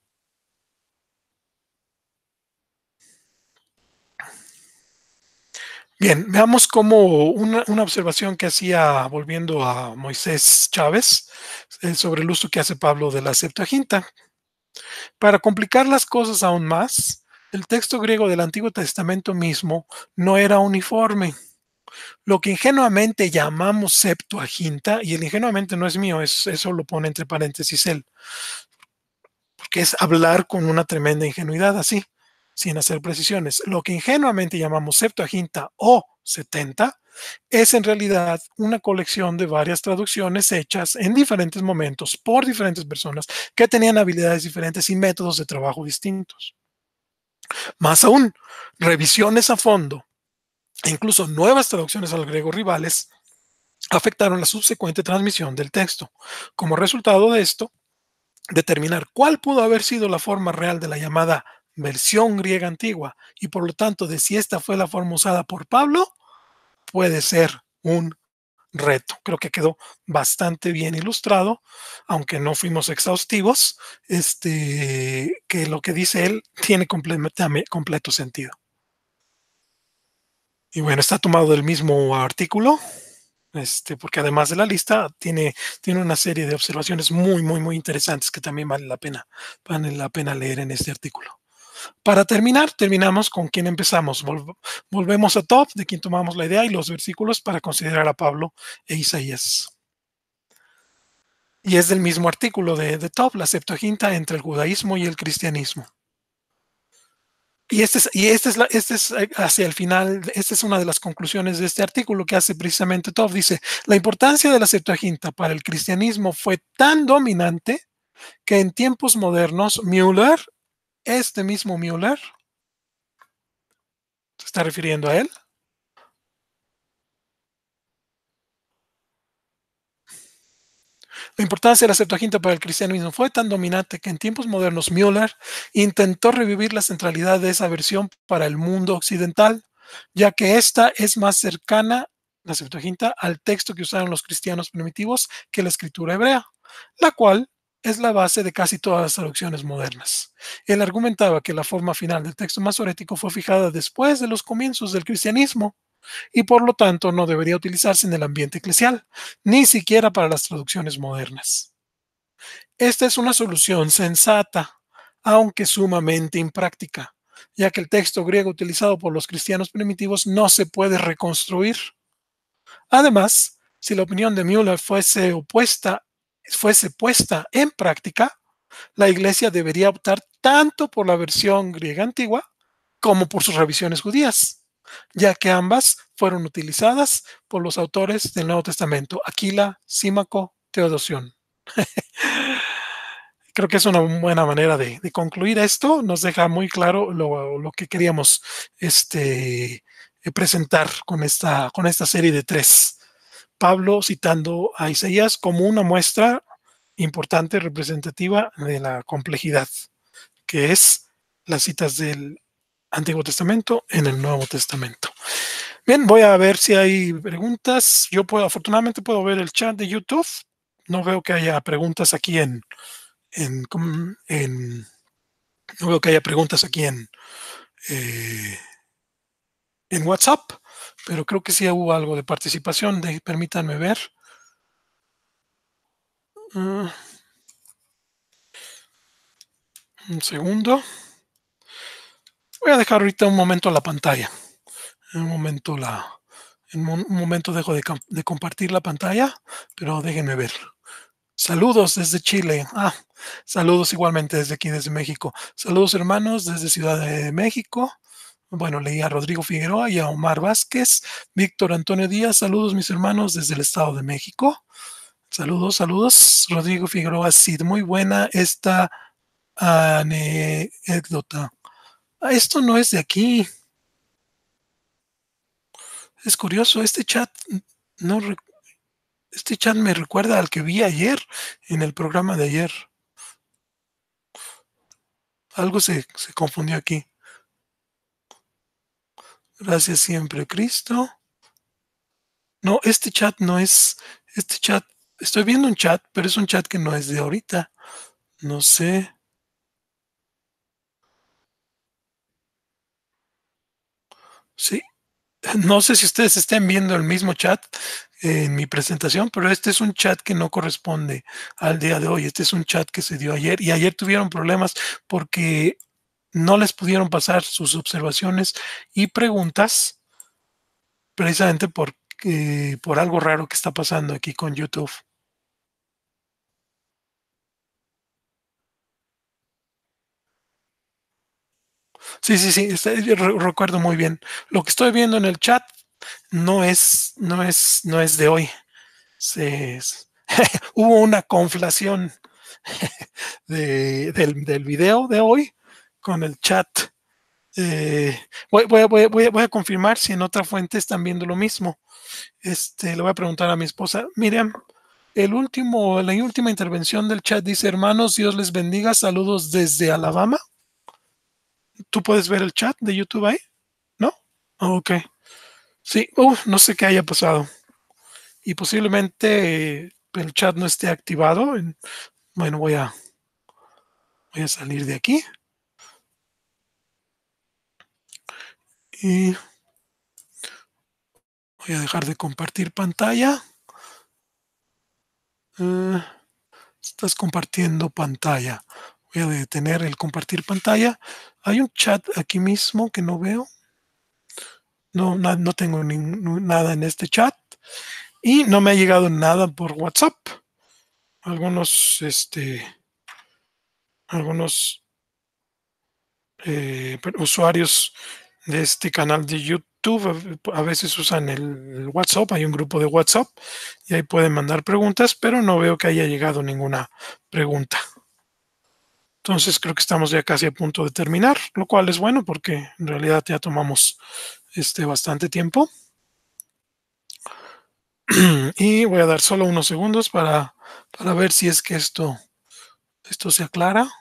Bien, veamos como una, observación que hacía, volviendo a Moisés Chávez, eh, sobre el uso que hace Pablo de la Septuaginta. Para complicar las cosas aún más, el texto griego del Antiguo Testamento mismo no era uniforme lo que ingenuamente llamamos Septuaginta, y el ingenuamente no es mío, eso lo pone entre paréntesis él, porque es hablar con una tremenda ingenuidad así, sin hacer precisiones. Lo que ingenuamente llamamos Septuaginta o 70 es en realidad una colección de varias traducciones hechas en diferentes momentos por diferentes personas que tenían habilidades diferentes y métodos de trabajo distintos. Más aún, revisiones a fondo e incluso nuevas traducciones al griego rivales, afectaron la subsecuente transmisión del texto. Como resultado de esto, determinar cuál pudo haber sido la forma real de la llamada versión griega antigua y por lo tanto de si esta fue la forma usada por Pablo, puede ser un reto. Creo que quedó bastante bien ilustrado, aunque no fuimos exhaustivos, este, que lo que dice él tiene completo sentido. Y bueno, está tomado del mismo artículo, este, porque además de la lista, tiene, tiene una serie de observaciones muy, muy, muy interesantes que también vale la pena, vale la pena leer en este artículo. Para terminar, terminamos con quien empezamos. volvemos a Top, de quien tomamos la idea y los versículos para considerar a Pablo e Isaías. Y es del mismo artículo de, de Top, la Septuaginta entre el judaísmo y el cristianismo. Y este es, este es, este eh, hacia el final, esta es una de las conclusiones de este artículo que hace precisamente Tov. Dice, la importancia de la Septuaginta para el cristianismo fue tan dominante que en tiempos modernos Müller, este mismo Müller, se está refiriendo a él, La importancia de la Septuaginta para el cristianismo fue tan dominante que en tiempos modernos Müller intentó revivir la centralidad de esa versión para el mundo occidental, ya que esta es más cercana, la Septuaginta, al texto que usaron los cristianos primitivos que la escritura hebrea, la cual es la base de casi todas las traducciones modernas. Él argumentaba que la forma final del texto masorético fue fijada después de los comienzos del cristianismo, y por lo tanto no debería utilizarse en el ambiente eclesial, ni siquiera para las traducciones modernas. Esta es una solución sensata, aunque sumamente impráctica, ya que el texto griego utilizado por los cristianos primitivos no se puede reconstruir. Además, si la opinión de Müller fuese opuesta, fuese puesta en práctica, la Iglesia debería optar tanto por la versión griega antigua como por sus revisiones judías, ya que ambas fueron utilizadas por los autores del Nuevo Testamento, Aquila, Símaco, Teodosión. Creo que es una buena manera de, concluir esto. Nos deja muy claro lo, que queríamos este, eh, presentar con esta, con esta serie de tres. Pablo citando a Isaías como una muestra importante, representativa de la complejidad, que es las citas del Antiguo Testamento en el Nuevo Testamento. Bien, voy a ver si hay preguntas. Yo puedo, afortunadamente puedo ver el chat de YouTube. No veo que haya preguntas aquí en, en, no veo que haya preguntas aquí en, eh, en WhatsApp, pero creo que sí hubo algo de participación. permítanme ver. Ah. un segundo. Voy a dejar ahorita un momento la pantalla. un momento la, en un momento dejo de, compartir la pantalla, pero déjenme ver. Saludos desde Chile. Ah, saludos igualmente desde aquí, desde México. Saludos hermanos desde Ciudad de México. Bueno, leía a Rodrigo Figueroa y a Omar Vázquez. Víctor Antonio Díaz, saludos mis hermanos desde el Estado de México. Saludos, saludos. Rodrigo Figueroa Cid, muy buena esta anécdota. Ah, esto no es de aquí. Es curioso, este chat no este chat me recuerda al que vi ayer en el programa de ayer. Algo se, se confundió aquí. Gracias siempre, Cristo. No, este chat no es. Este chat. Estoy viendo un chat, pero es un chat que no es de ahorita. No sé. Sí. No sé si ustedes estén viendo el mismo chat en mi presentación, pero este es un chat que no corresponde al día de hoy. Este es un chat que se dio ayer y ayer tuvieron problemas porque no les pudieron pasar sus observaciones y preguntas precisamente por, por algo raro que está pasando aquí con YouTube. Sí, sí, sí, este, recuerdo muy bien. Lo que estoy viendo en el chat no es, no es, no es de hoy. hubo una conflación del, video de hoy con el chat. Eh, voy, a confirmar si en otra fuente están viendo lo mismo. Este, le voy a preguntar a mi esposa, Miriam, el último, la última intervención del chat dice, hermanos, Dios les bendiga, saludos desde Alabama. ¿Tú puedes ver el chat de YouTube ahí? ¿No? Ok. Sí, no sé qué haya pasado. Y posiblemente eh, el chat no esté activado. Bueno, voy a, voy a salir de aquí. Y voy a dejar de compartir pantalla. Eh, estás compartiendo pantalla de tener el compartir pantalla. Hay un chat aquí mismo que no veo. No, no, tengo nada en este chat. Y no me ha llegado nada por WhatsApp. Algunos, este, algunos eh, usuarios de este canal de YouTube a veces usan el WhatsApp, hay un grupo de WhatsApp y ahí pueden mandar preguntas, pero no veo que haya llegado ninguna pregunta. Entonces creo que estamos ya casi a punto de terminar, lo cual es bueno porque en realidad ya tomamos este bastante tiempo. Y voy a dar solo unos segundos para, ver si es que esto, esto se aclara,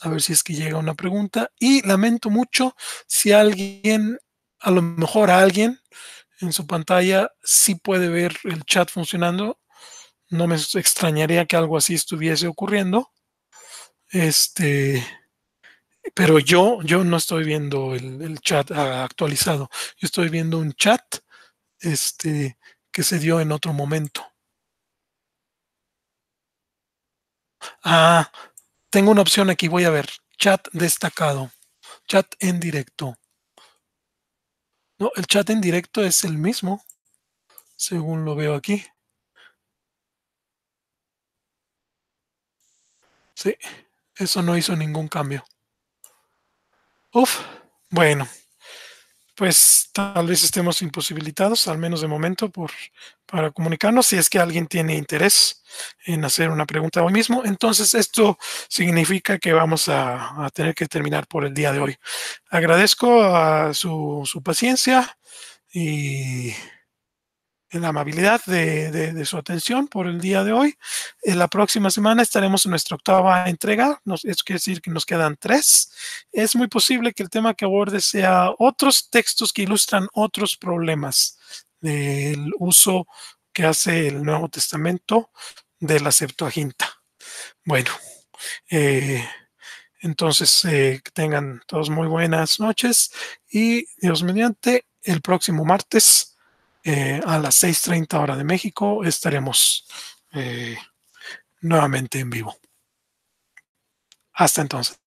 a ver si es que llega una pregunta. Y lamento mucho si alguien, a lo mejor alguien en su pantalla sí puede ver el chat funcionando. No me extrañaría que algo así estuviese ocurriendo este, pero yo, yo no estoy viendo el, chat actualizado, yo estoy viendo un chat este, que se dio en otro momento. Ah, tengo una opción aquí, voy a ver, chat destacado, chat en directo. No, el chat en directo es el mismo, según lo veo aquí. Sí. Eso no hizo ningún cambio. Uf, bueno, pues tal vez estemos imposibilitados, al menos de momento, por, para comunicarnos. Si es que alguien tiene interés en hacer una pregunta hoy mismo, entonces esto significa que vamos a, a tener que terminar por el día de hoy. Agradezco a su, su paciencia y la amabilidad de, su atención por el día de hoy. En la próxima semana estaremos en nuestra octava entrega, nos, eso quiere decir que nos quedan tres. Es muy posible que el tema que aborde sea otros textos que ilustran otros problemas del uso que hace el Nuevo Testamento de la Septuaginta. Bueno, eh, entonces eh, tengan todos muy buenas noches y Dios mediante el próximo martes eh, a las 6.30 hora de México estaremos eh, nuevamente en vivo. Hasta entonces.